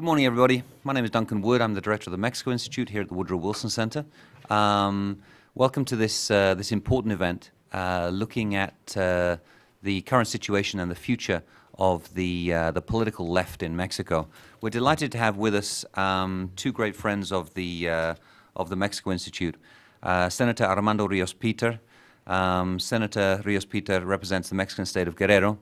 Good morning, everybody. My name is Duncan Wood. I'm the director of the Mexico Institute here at the Woodrow Wilson Center. Um, welcome to this uh, this important event, uh, looking at uh, the current situation and the future of the uh, the political left in Mexico. We're delighted to have with us um, two great friends of the uh, of the Mexico Institute, uh, Senator Armando Rios Peter. Um, Senator Rios Peter represents the Mexican state of Guerrero.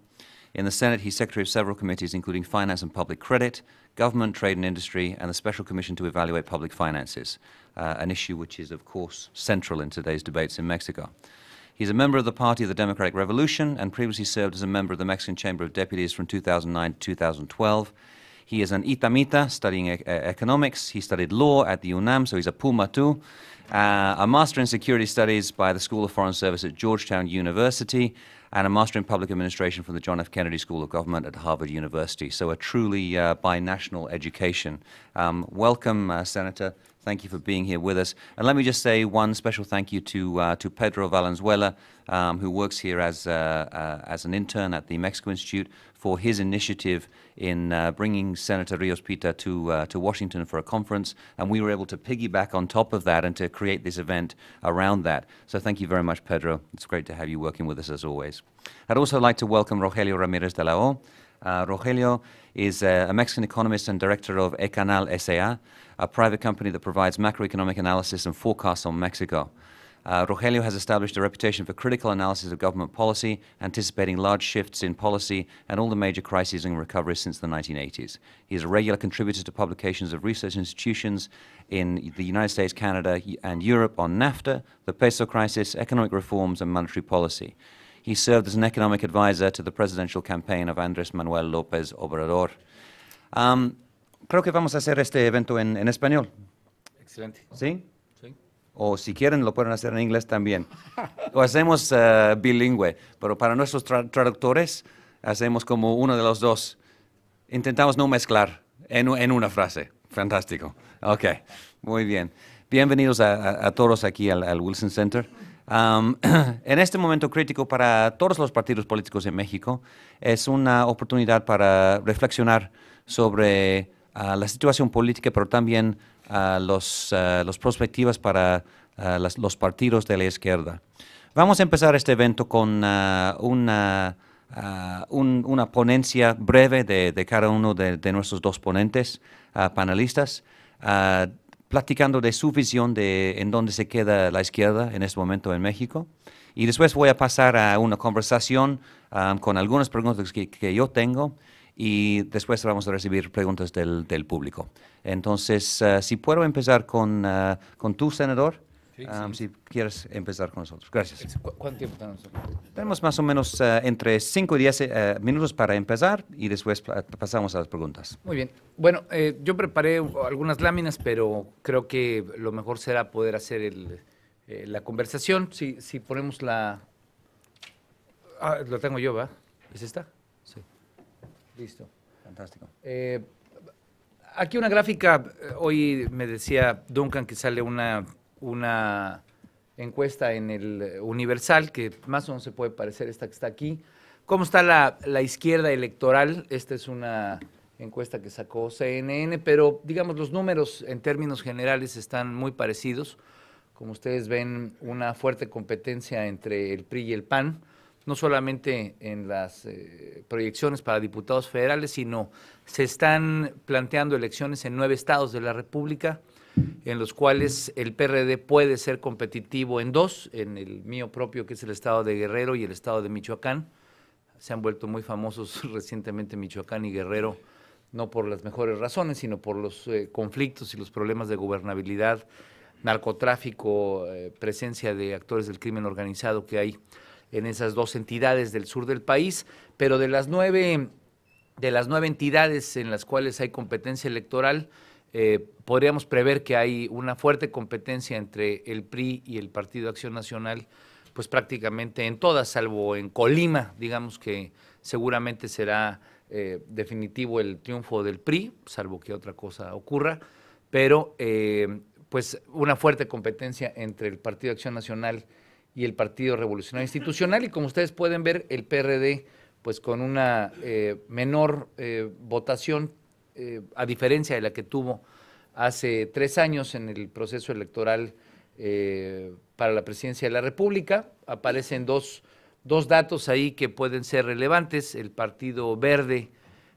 In the Senate, he's secretary of several committees, including Finance and Public Credit, Government, Trade and Industry, and the Special Commission to Evaluate Public Finances, uh, an issue which is, of course, central in today's debates in Mexico. He's a member of the Party of the Democratic Revolution and previously served as a member of the Mexican Chamber of Deputies from 2009 to 2012. He is an Itamita studying e economics. He studied law at the UNAM, so he's a Puma too. Uh, a master in security studies by the School of Foreign Service at Georgetown University, and a Master in Public Administration from the John F. Kennedy School of Government at Harvard University. So a truly uh, binational education. Um, welcome, uh, Senator. Thank you for being here with us. And let me just say one special thank you to, uh, to Pedro Valenzuela, um, who works here as, uh, uh, as an intern at the Mexico Institute, for his initiative in uh, bringing Senator Rios Pita to, uh, to Washington for a conference. And we were able to piggyback on top of that and to create this event around that. So thank you very much, Pedro. It's great to have you working with us as always. I'd also like to welcome Rogelio Ramirez de la O. Uh, Rogelio is uh, a Mexican economist and director of Ecanal SA, a private company that provides macroeconomic analysis and forecasts on Mexico. Uh, Rogelio has established a reputation for critical analysis of government policy, anticipating large shifts in policy and all the major crises and recoveries since the 1980s. He is a regular contributor to publications of research institutions in the United States, Canada, and Europe on NAFTA, the peso crisis, economic reforms, and monetary policy. He served as an economic advisor to the presidential campaign of Andrés Manuel López Obrador. Um, creo que vamos a hacer este evento en, en español. Excelente. ¿Sí? o si quieren lo pueden hacer en inglés también. o hacemos eh, bilingüe, pero para nuestros traductores hacemos como uno de los dos. Intentamos no mezclar en, una frase. Fantástico. Ok, muy bien. Bienvenidos a, todos aquí al, Wilson Center. en este momento crítico para todos los partidos políticos en México es una oportunidad para reflexionar sobre ah, la situación política, pero también a los, eh, los eh, las perspectivas para los partidos de la izquierda. Vamos a empezar este evento con eh, una, una, ponencia breve de, de cada uno de, nuestros dos ponentes panelistas platicando de su visión de en dónde se queda la izquierda en este momento en México. Y después voy a pasar a una conversación con algunas preguntas que, que yo tengo y después vamos a recibir preguntas del, del público. Entonces, eh, si puedo empezar con, tu eh, con tú, senador. Um, si quieres empezar con nosotros. Gracias. ¿Cuánto tiempo tenemos? Tenemos más o menos eh, entre 5 y 10 minutos para empezar y después pasamos a las preguntas. Muy bien. Bueno, yo preparé algunas láminas, pero creo que lo mejor será poder hacer la conversación. Si, si ponemos la... Ah, lo tengo yo, ¿va? ¿Es esta? Listo. Fantástico. Eh, aquí una gráfica, eh, hoy me decía Duncan que sale una, encuesta en el eh, Universal, que más o menos se puede parecer esta que está aquí. ¿Cómo está la izquierda electoral? Esta es una encuesta que sacó CNN, pero digamos los números en términos generales están muy parecidos. Como ustedes ven, una fuerte competencia entre el PRI y el PAN no solamente en las eh, proyecciones para diputados federales, sino se están planteando elecciones en nueve estados de la República, en los cuales el PRD puede ser competitivo en dos, en el mío propio, que es el estado de Guerrero, y el estado de Michoacán. Se han vuelto muy famosos recientemente Michoacán y Guerrero, no por las mejores razones, sino por los eh, conflictos y los problemas de gobernabilidad narcotráfico, eh, presencia de actores del crimen organizado que hay en esas dos entidades del sur del país, pero de las nueve, de las nueve entidades en las cuales hay competencia electoral, eh, podríamos prever que hay una fuerte competencia entre el PRI y el Partido Acción Nacional, pues prácticamente en todas, salvo en Colima, digamos que seguramente será eh, definitivo el triunfo del PRI, salvo que otra cosa ocurra, pero eh, pues una fuerte competencia entre el Partido Acción Nacional y el Partido Revolucionario Institucional. Y como ustedes pueden ver, el PRD, pues con una eh, menor eh, votación, eh, a diferencia de la que tuvo hace tres años en el proceso electoral para la presidencia de la República, aparecen dos, dos datos ahí que pueden ser relevantes. El Partido Verde,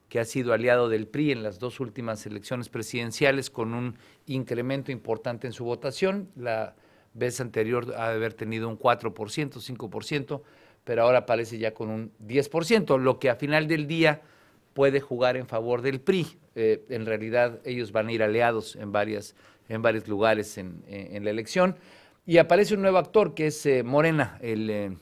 que ha sido aliado del PRI en las dos últimas elecciones presidenciales con un incremento importante en su votación. La vez anterior ha de haber tenido un 4%, 5%, pero ahora aparece ya con un 10%, lo que a final del día puede jugar en favor del PRI. Eh, en realidad ellos van a ir aliados en, varias, en varios lugares en, la elección. Y aparece un nuevo actor que es eh, Morena, el eh,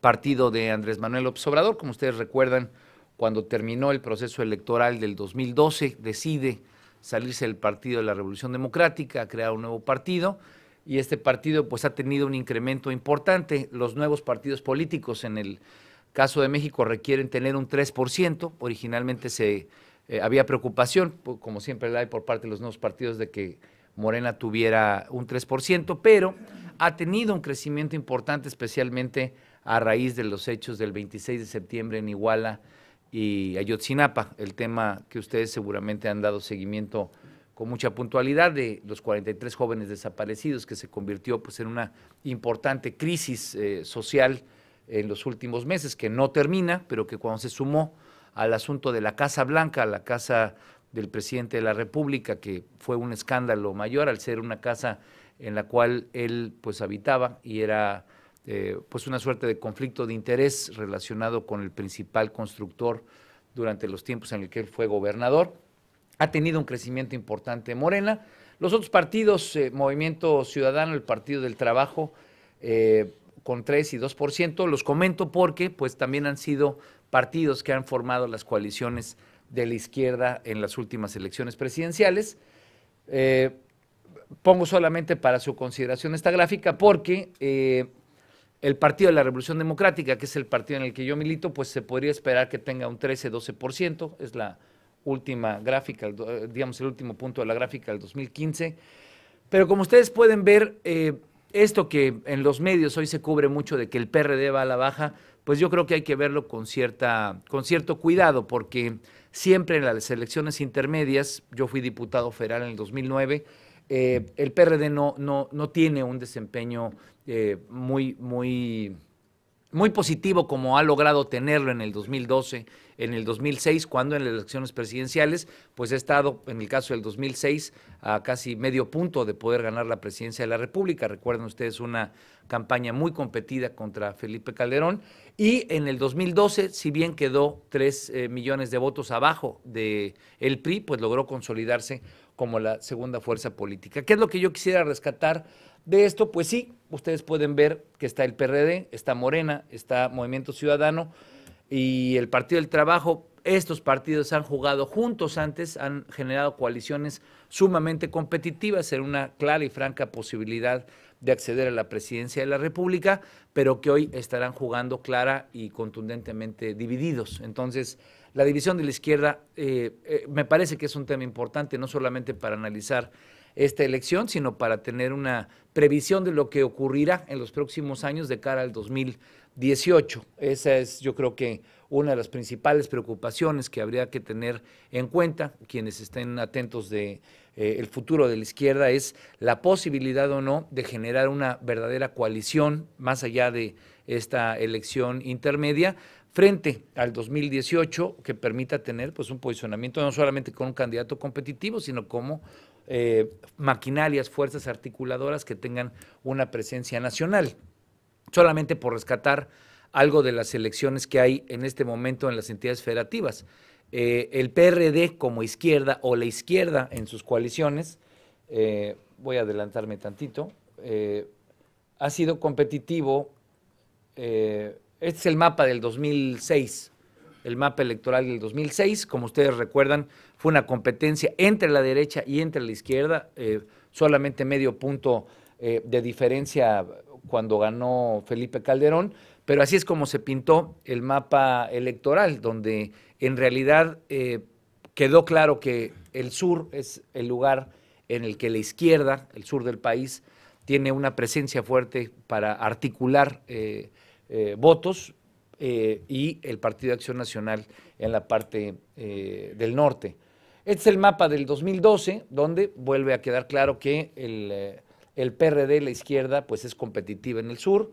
partido de Andrés Manuel López Obrador. Como ustedes recuerdan, cuando terminó el proceso electoral del 2012, decide salirse del Partido de la Revolución Democrática, crear un nuevo partido y este partido pues ha tenido un incremento importante. Los nuevos partidos políticos en el caso de México requieren tener un 3%, originalmente se eh, había preocupación, como siempre la hay por parte de los nuevos partidos, de que Morena tuviera un 3%, pero ha tenido un crecimiento importante, especialmente a raíz de los hechos del 26 de septiembre en Iguala y Ayotzinapa, el tema que ustedes seguramente han dado seguimiento con mucha puntualidad de los 43 jóvenes desaparecidos, que se convirtió pues, en una importante crisis eh, social en los últimos meses, que no termina, pero que cuando se sumó al asunto de la Casa Blanca, la casa del presidente de la República, que fue un escándalo mayor al ser una casa en la cual él pues habitaba y era eh, pues una suerte de conflicto de interés relacionado con el principal constructor durante los tiempos en el que él fue gobernador ha tenido un crecimiento importante. Morena, los otros partidos, eh, Movimiento Ciudadano, el Partido del Trabajo, eh, con 3 y 2%, los comento porque pues también han sido partidos que han formado las coaliciones de la izquierda en las últimas elecciones presidenciales. Eh, pongo solamente para su consideración esta gráfica porque el Partido de la Revolución Democrática, que es el partido en el que yo milito, pues se podría esperar que tenga un 13-12%, es la última gráfica, eh, digamos el último punto de la gráfica del 2015. Pero como ustedes pueden ver, eh, esto que en los medios hoy se cubre mucho de que el PRD va a la baja, pues yo creo que hay que verlo con, cierta, con cierto cuidado, porque siempre en las elecciones intermedias, yo fui diputado federal en el 2009, eh, el PRD no, no, no tiene un desempeño muy, muy muy positivo como ha logrado tenerlo en el 2012, en el 2006, cuando en las elecciones presidenciales, pues ha estado, en el caso del 2006, a casi medio punto de poder ganar la presidencia de la República. Recuerden ustedes una campaña muy competida contra Felipe Calderón. Y en el 2012, si bien quedó 3 eh, millones de votos abajo del el PRI, pues logró consolidarse como la segunda fuerza política. ¿Qué es lo que yo quisiera rescatar? De esto, pues sí, ustedes pueden ver que está el PRD, está Morena, está Movimiento Ciudadano y el Partido del Trabajo. Estos partidos han jugado juntos antes, han generado coaliciones sumamente competitivas en una clara y franca posibilidad de acceder a la presidencia de la República, pero que hoy estarán jugando clara y contundentemente divididos. Entonces, la división de la izquierda eh, eh, me parece que es un tema importante, no solamente para analizar esta elección, sino para tener una previsión de lo que ocurrirá en los próximos años de cara al 2018. Esa es, yo creo que, una de las principales preocupaciones que habría que tener en cuenta quienes estén atentos de eh, el futuro de la izquierda es la posibilidad o no de generar una verdadera coalición más allá de esta elección intermedia frente al 2018 que permita tener pues un posicionamiento no solamente con un candidato competitivo, sino como eh, maquinarias, fuerzas articuladoras que tengan una presencia nacional. Solamente por rescatar algo de las elecciones que hay en este momento en las entidades federativas. Eh, el PRD como izquierda o la izquierda en sus coaliciones, eh, voy a adelantarme tantito, ha sido competitivo. este es el mapa del 2006, el mapa electoral del 2006. Como ustedes recuerdan, fue una competencia entre la derecha y entre la izquierda, eh, solamente medio punto eh, de diferencia cuando ganó Felipe Calderón, pero así es como se pintó el mapa electoral, donde en realidad eh, quedó claro que el sur es el lugar en el que la izquierda, el sur del país, tiene una presencia fuerte para articular votos y el Partido de Acción Nacional en la parte del norte. Este es el mapa del 2012, donde vuelve a quedar claro que el, eh, el PRD, la izquierda, pues es competitiva en el sur.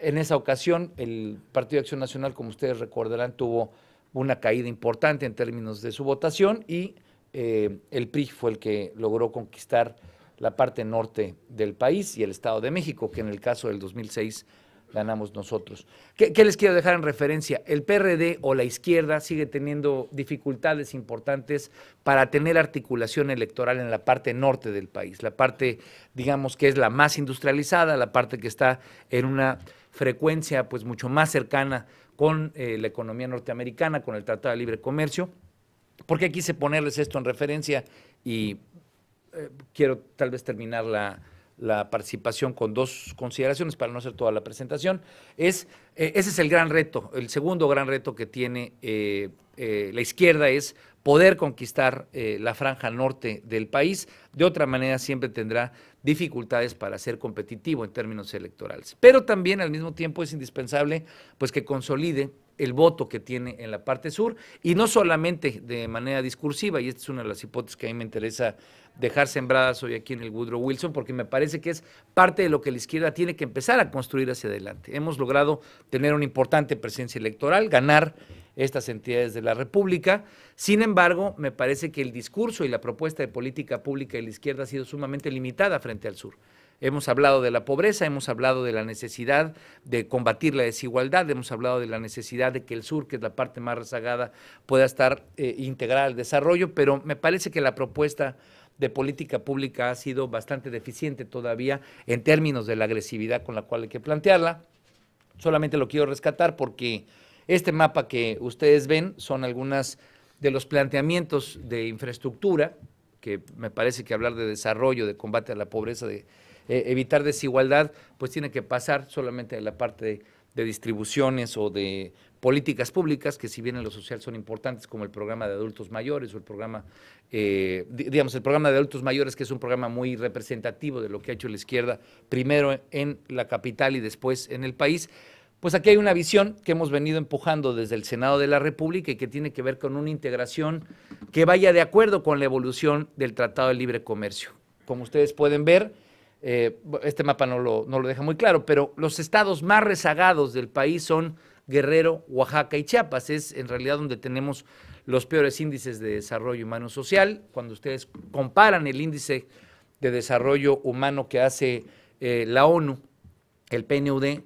En esa ocasión, el Partido de Acción Nacional, como ustedes recordarán, tuvo una caída importante en términos de su votación y eh, el PRI fue el que logró conquistar la parte norte del país y el Estado de México, que en el caso del 2006 ganamos nosotros. ¿Qué, les quiero dejar en referencia? El PRD o la izquierda sigue teniendo dificultades importantes para tener articulación electoral en la parte norte del país, la parte, digamos, que es la más industrializada, la parte que está en una frecuencia pues mucho más cercana con eh, la economía norteamericana, con el Tratado de Libre Comercio. Porque quise ponerles esto en referencia y eh, quiero tal vez terminar la la participación con dos consideraciones para no hacer toda la presentación. Es, eh, ese es el gran reto, el segundo gran reto que tiene eh, eh, la izquierda es poder conquistar la franja norte del país. De otra manera siempre tendrá dificultades para ser competitivo en términos electorales. Pero también al mismo tiempo es indispensable pues, que consolide el voto que tiene en la parte sur, y no solamente de manera discursiva, y esta es una de las hipótesis que a mí me interesa dejar sembradas hoy aquí en el Woodrow Wilson, porque me parece que es parte de lo que la izquierda tiene que empezar a construir hacia adelante. Hemos logrado tener una importante presencia electoral, ganar estas entidades de la República. Sin embargo, me parece que el discurso y la propuesta de política pública de la izquierda ha sido sumamente limitada frente al sur. Hemos hablado de la pobreza, hemos hablado de la necesidad de combatir la desigualdad, hemos hablado de la necesidad de que el sur, que es la parte más rezagada, pueda estar eh, integrada al desarrollo, pero me parece que la propuesta de política pública ha sido bastante deficiente todavía en términos de la agresividad con la cual hay que plantearla. Solamente lo quiero rescatar porque este mapa que ustedes ven son algunas de los planteamientos de infraestructura, que me parece que hablar de desarrollo, de combate a la pobreza, de eh, evitar desigualdad, pues tiene que pasar solamente de la parte de, distribuciones o de políticas públicas, que si bien en lo social son importantes, como el programa de adultos mayores o el programa, eh, digamos, el programa de adultos mayores, que es un programa muy representativo de lo que ha hecho la izquierda, primero en la capital y después en el país. Pues aquí hay una visión que hemos venido empujando desde el Senado de la República y que tiene que ver con una integración que vaya de acuerdo con la evolución del Tratado de Libre Comercio. Como ustedes pueden ver, eh, este mapa no lo, deja muy claro, pero los estados más rezagados del país son Guerrero, Oaxaca y Chiapas. Es en realidad donde tenemos los peores índices de desarrollo humano social. Cuando ustedes comparan el índice de desarrollo humano que hace eh, la ONU, el PNUD,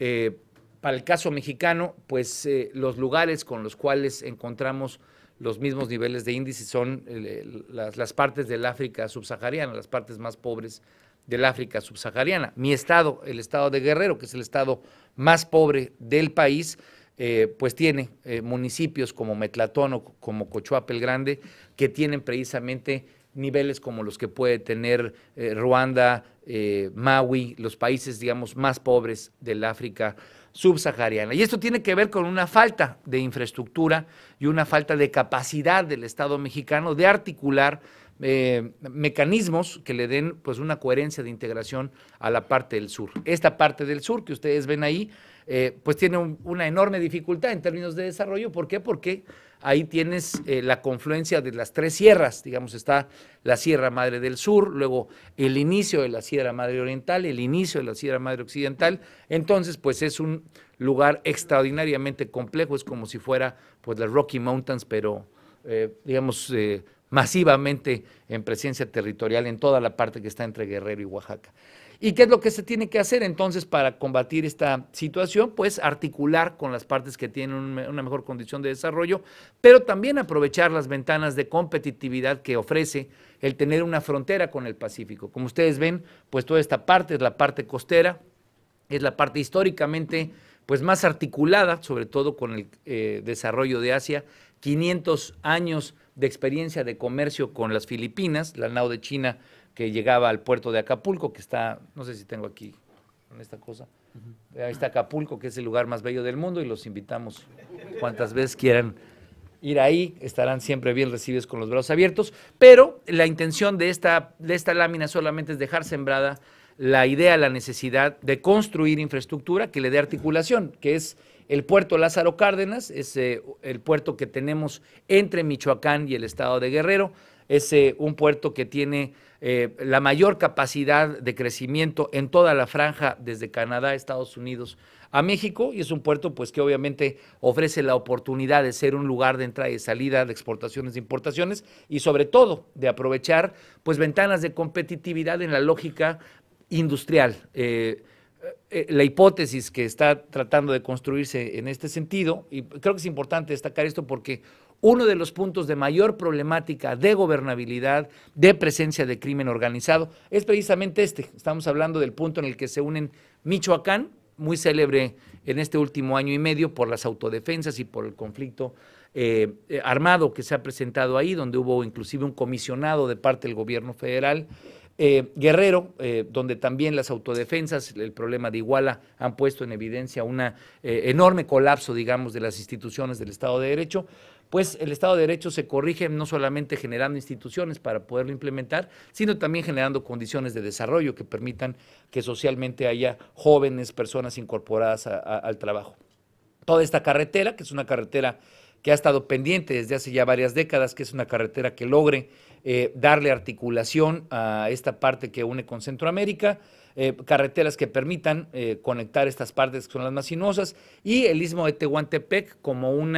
eh, para el caso mexicano, pues los lugares con los cuales encontramos los mismos niveles de índice son las, las partes del África subsahariana, las partes más pobres del África subsahariana. Mi estado, el estado de Guerrero, que es el estado más pobre del país, eh, pues tiene eh, municipios como Metlatón o como Cochuapel Grande, que tienen precisamente niveles como los que puede tener eh, Ruanda, Maui, los países, digamos, más pobres del África subsahariana. Y esto tiene que ver con una falta de infraestructura y una falta de capacidad del Estado mexicano de articular eh, mecanismos que le den pues una coherencia de integración a la parte del sur. Esta parte del sur que ustedes ven ahí, eh, pues tiene una enorme dificultad en términos de desarrollo. ¿Por qué? Porque ahí tienes eh, la confluencia de las tres sierras, digamos, está la Sierra Madre del Sur, luego el inicio de la Sierra Madre Oriental, el inicio de la Sierra Madre Occidental, entonces pues es un lugar extraordinariamente complejo, es como si fuera pues las Rocky Mountains, pero digamos, masivamente en presencia territorial en toda la parte que está entre Guerrero y Oaxaca. ¿Y qué es lo que se tiene que hacer entonces para combatir esta situación? Pues articular con las partes que tienen una mejor condición de desarrollo, pero también aprovechar las ventanas de competitividad que ofrece el tener una frontera con el Pacífico. Como ustedes ven, pues toda esta parte es la parte costera, es la parte históricamente pues más articulada, sobre todo con el eh, desarrollo de Asia, 500 años de experiencia de comercio con las Filipinas, la nao de China que llegaba al puerto de Acapulco, que está, no sé si tengo aquí en esta cosa. Ahí está Acapulco, que es el lugar más bello del mundo, y los invitamos cuantas veces quieran ir ahí, estarán siempre bien recibidos con los brazos abiertos, pero la intención de esta, de esta lámina solamente es dejar sembrada la idea, la necesidad de construir infraestructura que le dé articulación, que es el puerto Lázaro Cárdenas es eh, el puerto que tenemos entre Michoacán y el estado de Guerrero. Es eh, un puerto que tiene eh, la mayor capacidad de crecimiento en toda la franja desde Canadá, Estados Unidos a México y es un puerto pues que obviamente ofrece la oportunidad de ser un lugar de entrada y salida de exportaciones e importaciones y sobre todo de aprovechar pues ventanas de competitividad en la lógica industrial. Eh, la hipótesis que está tratando de construirse en este sentido, y creo que es importante destacar esto porque uno de los puntos de mayor problemática de gobernabilidad, de presencia de crimen organizado, es precisamente este. Estamos hablando del punto en el que se unen Michoacán, muy célebre en este último año y medio por las autodefensas y por el conflicto eh, eh, armado que se ha presentado ahí, donde hubo inclusive un comisionado de parte del gobierno federal eh, Guerrero, eh, donde también las autodefensas, el problema de Iguala, han puesto en evidencia un eh, enorme colapso, digamos, de las instituciones del Estado de Derecho, pues el Estado de Derecho se corrige no solamente generando instituciones para poderlo implementar, sino también generando condiciones de desarrollo que permitan que socialmente haya jóvenes, personas incorporadas al trabajo. Toda esta carretera, que es una carretera que ha estado pendiente desde hace ya varias décadas, que es una carretera que logre eh, darle articulación a esta parte que une con Centroamérica, eh, carreteras que permitan eh, conectar estas partes que son las más sinuosas y el istmo de Tehuantepec como un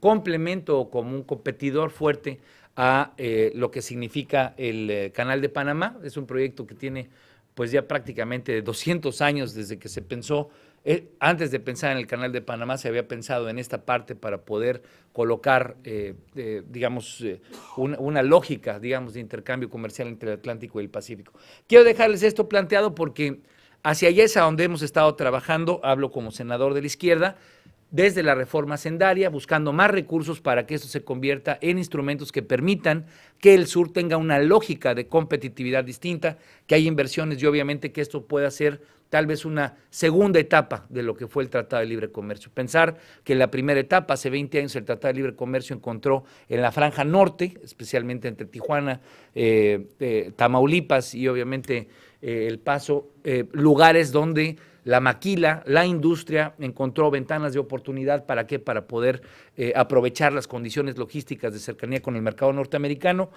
complemento o como un competidor fuerte a lo que significa el Canal de Panamá. Es un proyecto que tiene pues ya prácticamente 200 años desde que se pensó eh, antes de pensar en el canal de Panamá, se había pensado en esta parte para poder colocar, eh, eh, digamos, una, lógica, digamos, de intercambio comercial entre el Atlántico y el Pacífico. Quiero dejarles esto planteado porque hacia allá es a donde hemos estado trabajando, hablo como senador de la izquierda, desde la reforma sendaria, buscando más recursos para que esto se convierta en instrumentos que permitan que el sur tenga una lógica de competitividad distinta, que haya inversiones y obviamente que esto pueda ser tal vez una segunda etapa de lo que fue el Tratado de Libre Comercio. Pensar que en la primera etapa, hace 20 años, el Tratado de Libre Comercio encontró en la franja norte, especialmente entre Tijuana, eh, eh, Tamaulipas y obviamente eh, El Paso, lugares donde la maquila, la industria encontró ventanas de oportunidad para qué, para poder aprovechar las condiciones logísticas de cercanía con el mercado norteamericano.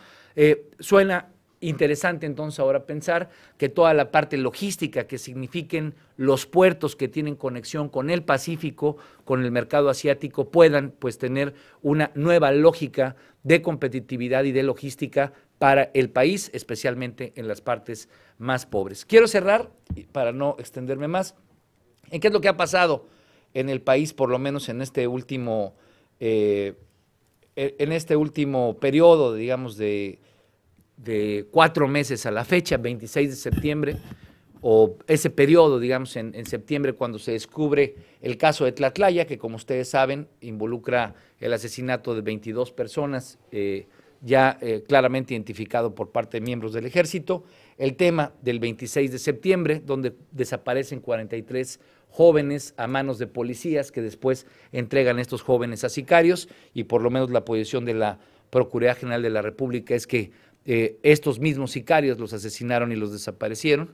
suena interesante entonces ahora pensar que toda la parte logística que signifiquen los puertos que tienen conexión con el Pacífico, con el mercado asiático, puedan pues tener una nueva lógica de competitividad y de logística para el país, especialmente en las partes más pobres. Quiero cerrar, para no extenderme más, en qué es lo que ha pasado en el país, por lo menos en este último, eh, e, en este último periodo, digamos, de de cuatro meses a la fecha, 26 de septiembre, o ese periodo, digamos, en, septiembre, cuando se descubre el caso de Tlatlaya, que como ustedes saben, involucra el asesinato de 22 personas, eh, ya eh, claramente identificado por parte de miembros del ejército, el tema del 26 de septiembre, donde desaparecen 43 jóvenes a manos de policías que después entregan estos jóvenes a sicarios y por lo menos la posición de la Procuraduría General de la República es que eh, estos mismos sicarios los asesinaron y los desaparecieron.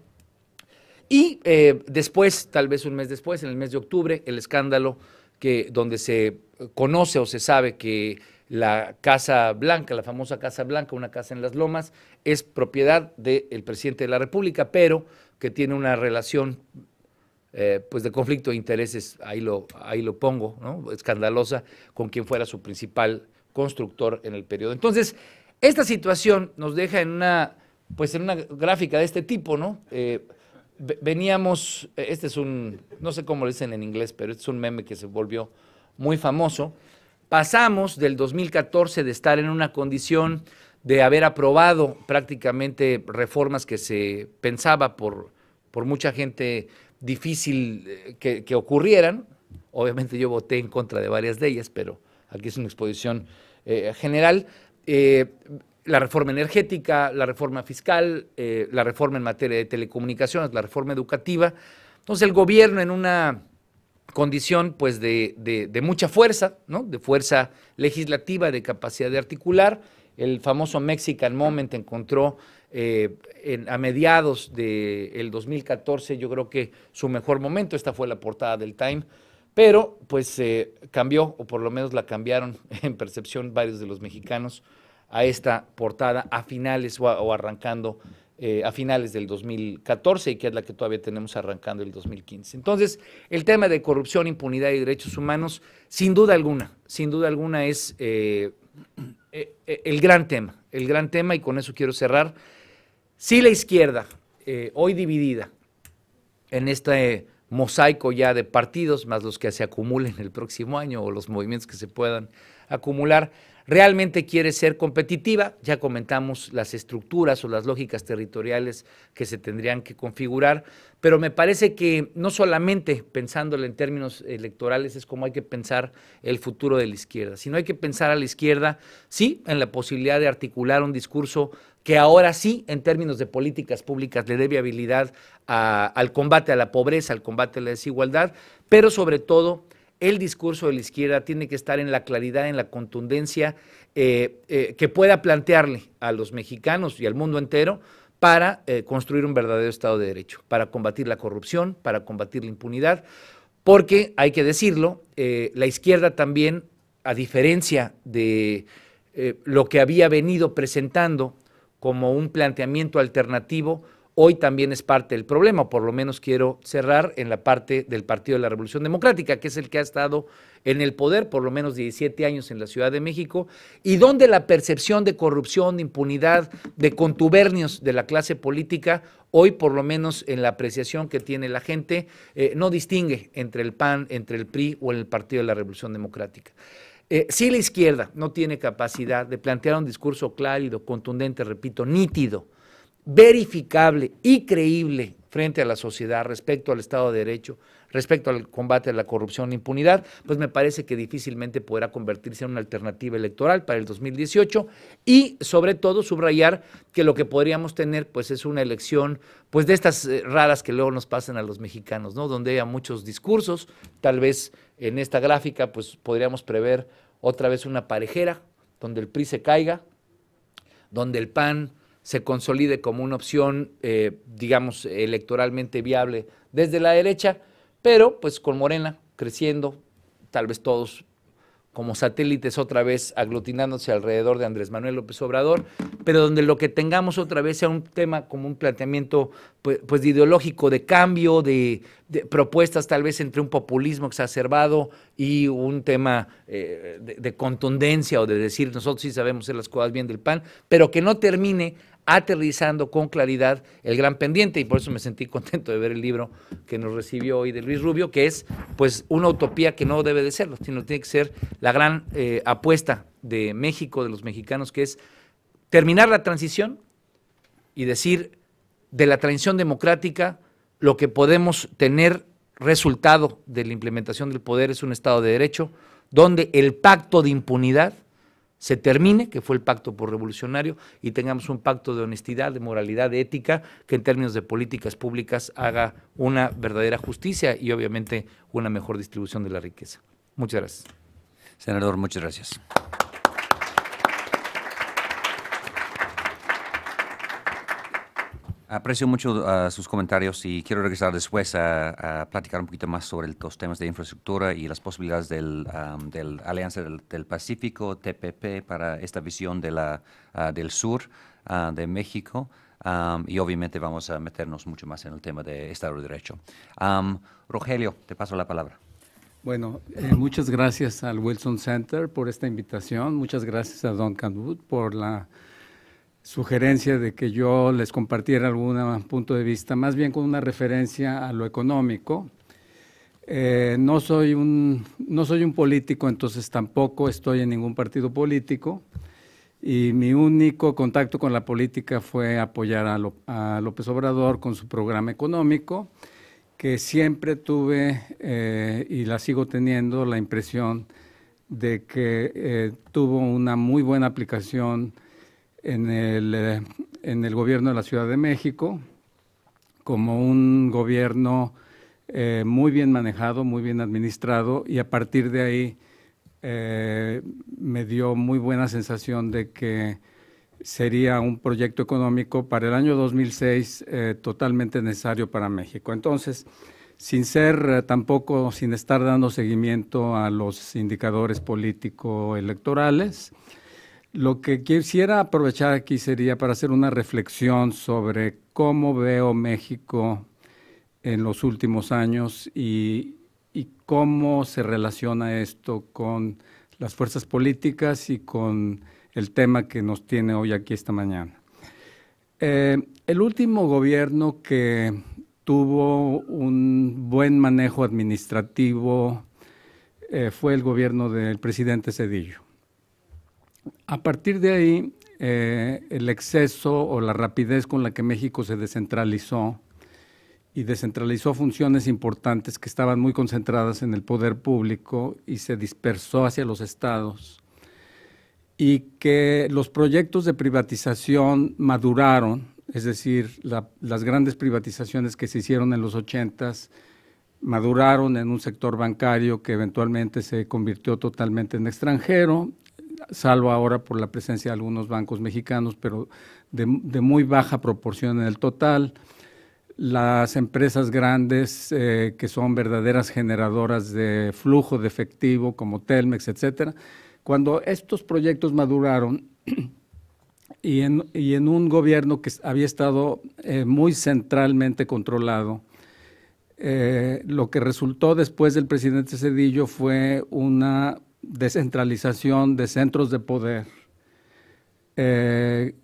Y eh, después, tal vez un mes después, en el mes de octubre, el escándalo que, donde se eh, conoce o se sabe que la Casa Blanca, la famosa Casa Blanca, una casa en las lomas, es propiedad del presidente de la República, pero que tiene una relación pues de conflicto de intereses, ahí lo, ahí lo pongo, ¿no? escandalosa, con quien fuera su principal constructor en el periodo. Entonces, esta situación nos deja en una, pues en una gráfica de este tipo, ¿no? Eh, veníamos, eh, este es un, no sé cómo lo dicen en inglés, pero este es un meme que se volvió muy famoso. Pasamos del 2014 de estar en una condición de haber aprobado prácticamente reformas que se pensaba por, por mucha gente difícil eh, que, ocurrieran. Obviamente yo voté en contra de varias de ellas, pero aquí es una exposición general. Eh, la reforma energética, la reforma fiscal, eh, la reforma en materia de telecomunicaciones, la reforma educativa. Entonces el gobierno en una condición pues de, mucha fuerza, ¿no? de fuerza legislativa, de capacidad de articular. El famoso Mexican Moment encontró eh, a mediados del 2014 yo creo que su mejor momento, esta fue la portada del Time, pero pues cambió, o por lo menos la cambiaron en percepción varios de los mexicanos a esta portada a finales o, arrancando eh, a finales del 2014 y que es la que todavía tenemos arrancando el 2015. Entonces, el tema de corrupción, impunidad y derechos humanos, sin duda alguna, sin duda alguna es eh, eh, el gran tema, el gran tema y con eso quiero cerrar. Si la izquierda, hoy dividida en esta mosaico ya de partidos, más los que se acumulen el próximo año o los movimientos que se puedan acumular, realmente quiere ser competitiva. Ya comentamos las estructuras o las lógicas territoriales que se tendrían que configurar, pero me parece que no solamente pensándolo en términos electorales es como hay que pensar el futuro de la izquierda, sino hay que pensar a la izquierda, sí, en la posibilidad de articular un discurso que ahora sí, en términos de políticas públicas, le dé viabilidad al combate a la pobreza, al combate a la desigualdad, pero sobre todo el discurso de la izquierda tiene que estar en la claridad, en la contundencia eh, eh, que pueda plantearle a los mexicanos y al mundo entero para eh, construir un verdadero Estado de Derecho, para combatir la corrupción, para combatir la impunidad, porque hay que decirlo, la izquierda también, a diferencia de lo que había venido presentando como un planteamiento alternativo, hoy también es parte del problema. Por lo menos quiero cerrar en la parte del Partido de la Revolución Democrática, que es el que ha estado en el poder por lo menos 17 años en la Ciudad de México, y donde la percepción de corrupción, de impunidad, de contubernios de la clase política, hoy por lo menos en la apreciación que tiene la gente, eh, no distingue entre el PAN, entre el PRI o el Partido de la Revolución Democrática. Eh, si la izquierda no tiene capacidad de plantear un discurso clárido, contundente, repito, nítido, verificable y creíble frente a la sociedad respecto al Estado de Derecho, Respecto al combate a la corrupción e impunidad, pues me parece que difícilmente podrá convertirse en una alternativa electoral para el 2018 y sobre todo subrayar que lo que podríamos tener pues es una elección pues de estas eh, raras que luego nos pasan a los mexicanos, ¿no? Donde haya muchos discursos, tal vez en esta gráfica pues podríamos prever otra vez una parejera donde el PRI se caiga, donde el PAN se consolide como una opción, eh, digamos, electoralmente viable desde la derecha pero pues con Morena creciendo, tal vez todos como satélites otra vez aglutinándose alrededor de Andrés Manuel López Obrador, pero donde lo que tengamos otra vez sea un tema como un planteamiento pues, pues de ideológico, de cambio, de, propuestas tal vez entre un populismo exacerbado y un tema eh, de, de contundencia o de decir nosotros sí sabemos hacer las cosas bien del PAN, pero que no termine aterrizando con claridad el gran pendiente y por eso me sentí contento de ver el libro que nos recibió hoy de Luis Rubio, que es pues una utopía que no debe de serlo, sino tiene que ser la gran eh, apuesta de México, de los mexicanos, que es terminar la transición y decir de la transición democrática lo que podemos tener resultado de la implementación del poder es un Estado de Derecho, donde el pacto de impunidad se termine, que fue el pacto por revolucionario, y tengamos un pacto de honestidad, de moralidad, de ética, que en términos de políticas públicas haga una verdadera justicia y obviamente una mejor distribución de la riqueza. Muchas gracias. Senador, muchas gracias. Aprecio mucho ah, sus comentarios y quiero regresar después a, platicar un poquito más sobre los temas de infraestructura y las posibilidades del, Alianza del, Pacífico, TPP, para esta visión de la, ah, del sur ah, de México. y obviamente vamos a meternos mucho más en el tema de Estado de Derecho. Rogelio, te paso la palabra. Bueno, eh, muchas gracias al Wilson Center por esta invitación. Muchas gracias a Don Canwood por la sugerencia de que yo les compartiera algún punto de vista, más bien con una referencia a lo económico. Eh, no, soy un, no soy un político, entonces tampoco estoy en ningún partido político y mi único contacto con la política fue apoyar a, López Obrador con su programa económico, que siempre tuve eh, y la sigo teniendo la impresión de que eh, tuvo una muy buena aplicación eh, en el, gobierno de la Ciudad de México como un gobierno eh, muy bien manejado, muy bien administrado y a partir de ahí eh, me dio muy buena sensación de que sería un proyecto económico para el año 2006 totalmente necesario para México. Entonces, sin ser tampoco, sin estar dando seguimiento a los indicadores político-electorales, lo que quisiera aprovechar aquí sería para hacer una reflexión sobre cómo veo México en los últimos años y, cómo se relaciona esto con las fuerzas políticas y con el tema que nos tiene hoy aquí esta mañana. Eh, el último gobierno que tuvo un buen manejo administrativo eh, fue el gobierno del presidente Cedillo. A partir de ahí, eh, el exceso o la rapidez con la que México se descentralizó y descentralizó funciones importantes que estaban muy concentradas en el poder público y se dispersó hacia los estados y que los proyectos de privatización maduraron, es decir, las grandes privatizaciones que se hicieron en los 80 maduraron en un sector bancario que eventualmente se convirtió totalmente en extranjero salvo ahora por la presencia de algunos bancos mexicanos, pero de, muy baja proporción en el total. Las empresas grandes eh, que son verdaderas generadoras de flujo de efectivo, como Telmex, etcétera. Cuando estos proyectos maduraron, Y en, un gobierno que había estado eh, muy centralmente controlado. Eh, lo que resultó después del presidente Cedillo fue una descentralización de centros de poder eh,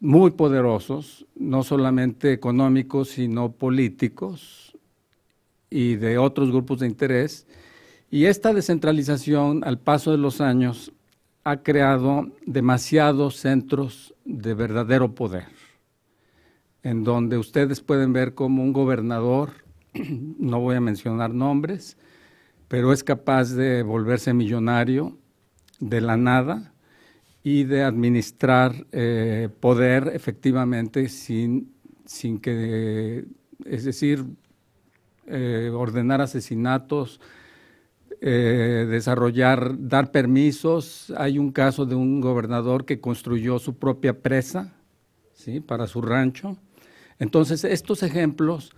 muy poderosos, no solamente económicos, sino políticos y de otros grupos de interés. Y esta descentralización al paso de los años ha creado demasiados centros de verdadero poder, en donde ustedes pueden ver como un gobernador, no voy a mencionar nombres, pero es capaz de volverse millonario de la nada y de administrar eh, poder efectivamente sin, sin que, es decir, eh, ordenar asesinatos, eh, desarrollar, dar permisos. Hay un caso de un gobernador que construyó su propia presa ¿sí? para su rancho. Entonces, estos ejemplos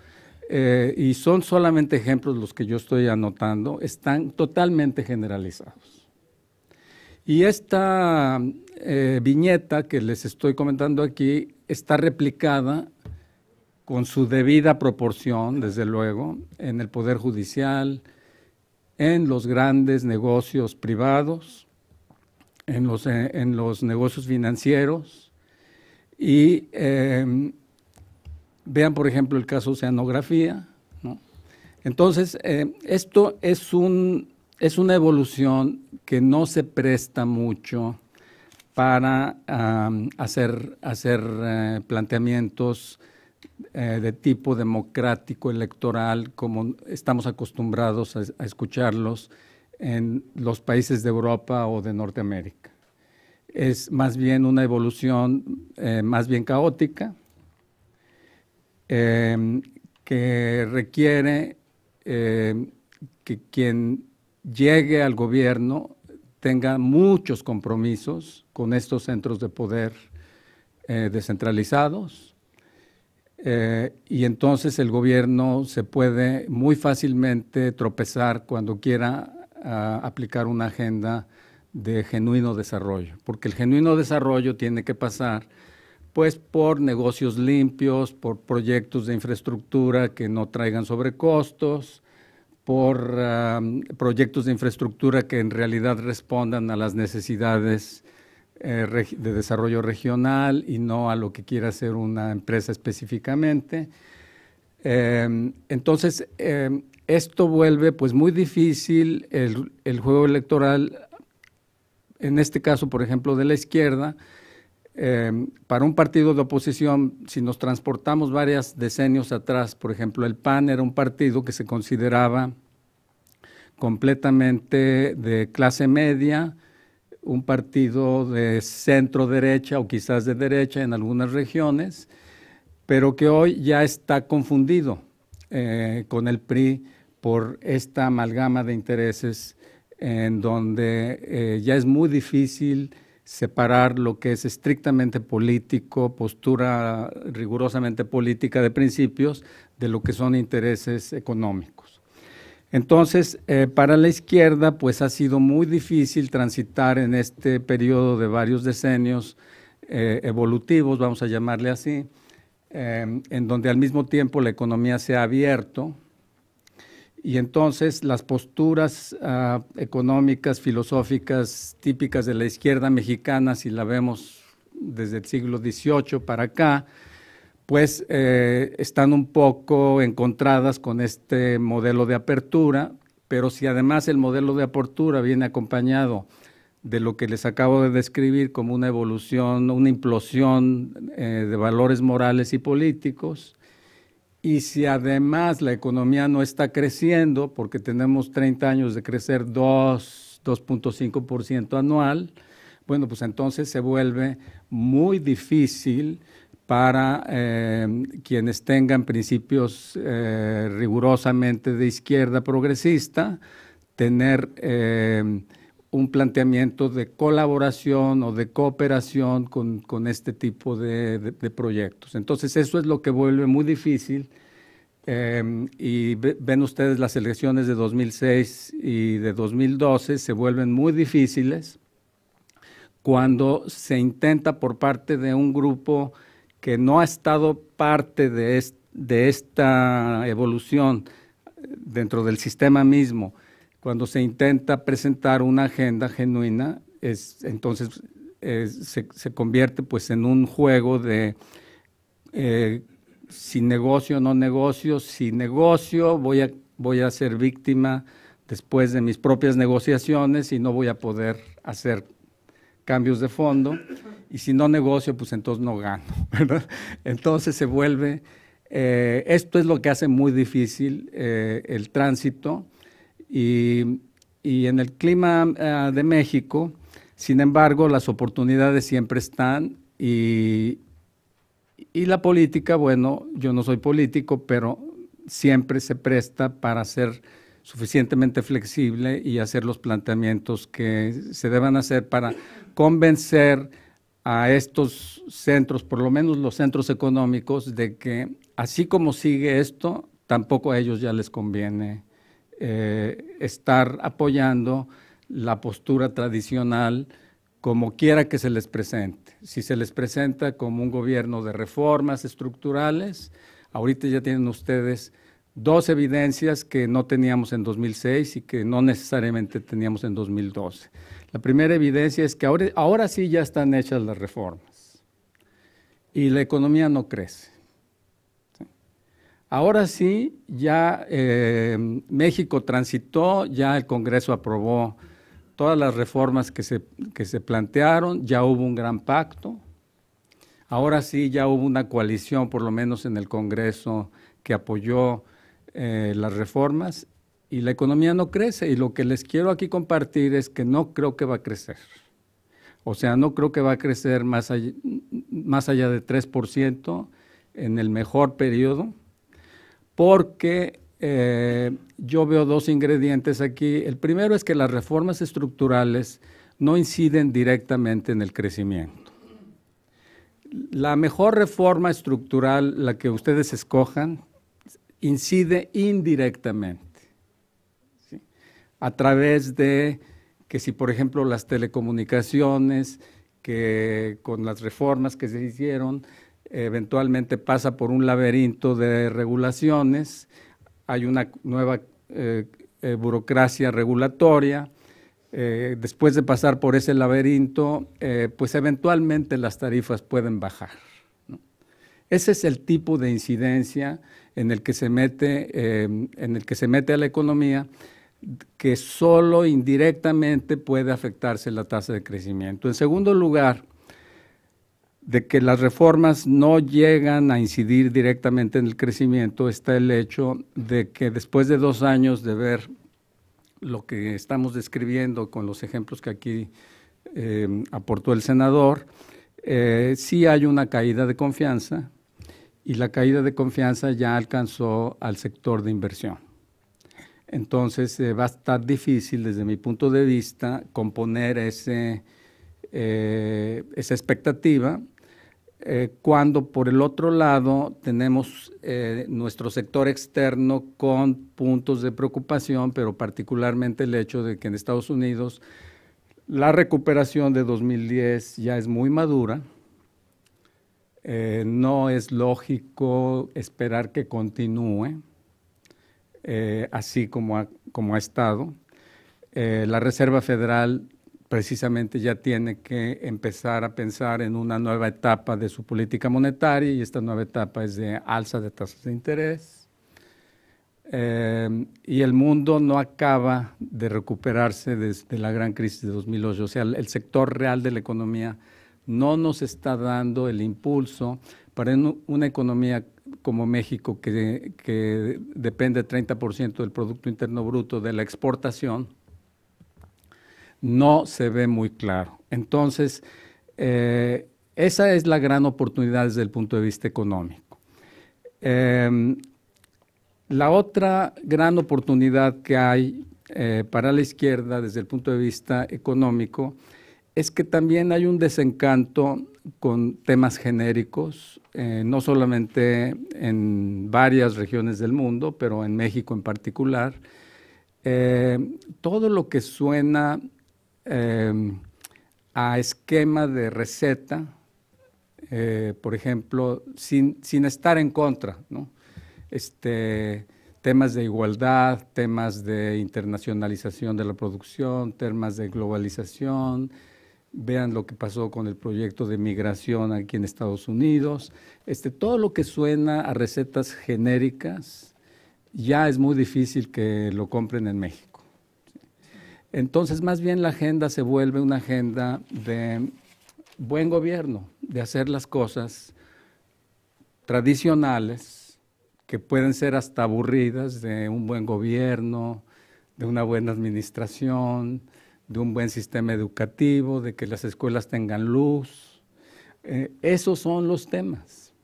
eh, y son solamente ejemplos los que yo estoy anotando, están totalmente generalizados. Y esta eh, viñeta que les estoy comentando aquí está replicada con su debida proporción, desde luego, en el Poder Judicial, en los grandes negocios privados, en los, eh, en los negocios financieros y Vean, por ejemplo, el caso oceanografía. Entonces, eh, esto es, un, es una evolución que no se presta mucho para hacer, hacer eh, planteamientos eh, de tipo democrático electoral, como estamos acostumbrados a, escucharlos en los países de Europa o de Norteamérica. Es más bien una evolución más bien caótica, Em, que requiere em, que quien llegue al gobierno tenga muchos compromisos con estos centros de poder eh, descentralizados eh, y entonces el gobierno se puede muy fácilmente tropezar cuando quiera ah, aplicar una agenda de genuino desarrollo, porque el genuino desarrollo tiene que pasar pues por negocios limpios, por proyectos de infraestructura que no traigan sobrecostos, por proyectos de infraestructura que en realidad respondan a las necesidades eh, de desarrollo regional y no a lo que quiera hacer una empresa específicamente. Em, entonces, em, esto vuelve pues muy difícil el, juego electoral, en este caso, por ejemplo, de la izquierda, Em, para un partido de oposición, si nos transportamos varias decenios atrás, por ejemplo, el PAN era un partido que se consideraba completamente de clase media, un partido de centro derecha o quizás de derecha en algunas regiones, pero que hoy ya está confundido eh, con el PRI por esta amalgama de intereses en donde eh, ya es muy difícil separar lo que es estrictamente político, postura rigurosamente política de principios, de lo que son intereses económicos. Entonces, eh, para la izquierda, pues ha sido muy difícil transitar en este periodo de varios decenios eh, evolutivos, vamos a llamarle así, eh, en donde al mismo tiempo la economía se ha abierto, y entonces las posturas ah, económicas, filosóficas típicas de la izquierda mexicana, si la vemos desde el siglo XVIII para acá, pues eh, están un poco encontradas con este modelo de apertura, pero si además el modelo de apertura viene acompañado de lo que les acabo de describir como una evolución, una implosión eh, de valores morales y políticos, y si además la economía no está creciendo, porque tenemos 30 años de crecer 2.5% anual, bueno, pues entonces se vuelve muy difícil para eh, quienes tengan principios eh, rigurosamente de izquierda progresista tener eh, un planteamiento de colaboración o de cooperación con, este tipo de, proyectos. Entonces eso es lo que vuelve muy difícil. Em, y ven ustedes las elecciones de 2006 y de 2012 se vuelven muy difíciles cuando se intenta por parte de un grupo que no ha estado parte de, de esta evolución dentro del sistema mismo, cuando se intenta presentar una agenda genuina, es, entonces se, convierte pues en un juego de eh, si negocio no negocio, si negocio voy a, voy a ser víctima después de mis propias negociaciones y no voy a poder hacer cambios de fondo. Y si no negocio, pues entonces no gano. Entonces se vuelve, eh, esto es lo que hace muy difícil eh, el tránsito y, en el clima eh, de México, sin embargo, las oportunidades siempre están y, y la política, bueno, yo no soy político, pero siempre se presta para ser suficientemente flexible y hacer los planteamientos que se deban hacer para convencer a estos centros, por lo menos los centros económicos, de que así como sigue esto, tampoco a ellos ya les conviene eh, estar apoyando la postura tradicional como quiera que se les presente. Si se les presenta como un gobierno de reformas estructurales, ahorita ya tienen ustedes dos evidencias que no teníamos en 2006 y que no necesariamente teníamos en 2012. La primera evidencia es que ahora, ahora sí ya están hechas las reformas y la economía no crece. Ahora sí, ya eh, México transitó, ya el Congreso aprobó todas las reformas que se, plantearon, ya hubo un gran pacto, ahora sí ya hubo una coalición, por lo menos en el Congreso, que apoyó eh, las reformas y la economía no crece. Y lo que les quiero aquí compartir es que no creo que va a crecer. O sea, no creo que va a crecer más allá, más allá de 3% en el mejor periodo porque eh, yo veo dos ingredientes aquí. El primero es que las reformas estructurales no inciden directamente en el crecimiento. La mejor reforma estructural, la que ustedes escojan, incide indirectamente, a través de que si, por ejemplo, las telecomunicaciones, que con las reformas que se hicieron, eventualmente pasa por un laberinto de regulaciones, hay una nueva eh, eh, burocracia regulatoria, eh, después de pasar por ese laberinto, pues eventualmente las tarifas pueden bajar. Ese es el tipo de incidencia en el que se mete, en el que se mete a la economía que solo indirectamente puede afectarse la tasa de crecimiento. En segundo lugar, de que las reformas no llegan a incidir directamente en el crecimiento está el hecho de que después de dos años de ver lo que estamos describiendo con los ejemplos que aquí eh, aportó el senador, eh, sí hay una caída de confianza y la caída de confianza ya alcanzó al sector de inversión. Entonces eh, va a estar difícil desde mi punto de vista componer ese, esa expectativa eh, cuando por el otro lado tenemos eh, nuestro sector externo con puntos de preocupación, pero particularmente el hecho de que en Estados Unidos la recuperación de 2010 ya es muy madura. Eh, no es lógico esperar que continúe así como ha, como ha estado. la Reserva Federal precisamente ya tiene que empezar a pensar en una nueva etapa de su política monetaria y esta nueva etapa es de alza de tasas de interés. Eh, y el mundo no acaba de recuperarse desde la gran crisis de 2008. O sea, el sector real de la economía no nos está dando el impulso para una economía como México, que, que depende 30% del Producto Interno Bruto de la exportación no se ve muy claro. Entonces, eh, esa es la gran oportunidad desde el punto de vista económico. Em, la otra gran oportunidad que hay eh, para la izquierda desde el punto de vista económico es que también hay un desencanto con temas genéricos, eh, no solamente en varias regiones del mundo, pero en México en particular. todo lo que suena Em, a esquema de receta, eh, por ejemplo, sin, sin, estar en contra, ¿no? Este, temas de igualdad, temas de internacionalización de la producción, temas de globalización, vean lo que pasó con el proyecto de migración aquí en Estados Unidos, este, todo lo que suena a recetas genéricas, ya es muy difícil que lo compren en México. Entonces, más bien la agenda se vuelve una agenda de buen gobierno, de hacer las cosas tradicionales, que pueden ser hasta aburridas, de un buen gobierno, de una buena administración, de un buen sistema educativo, de que las escuelas tengan luz. Eh, esos son los temas.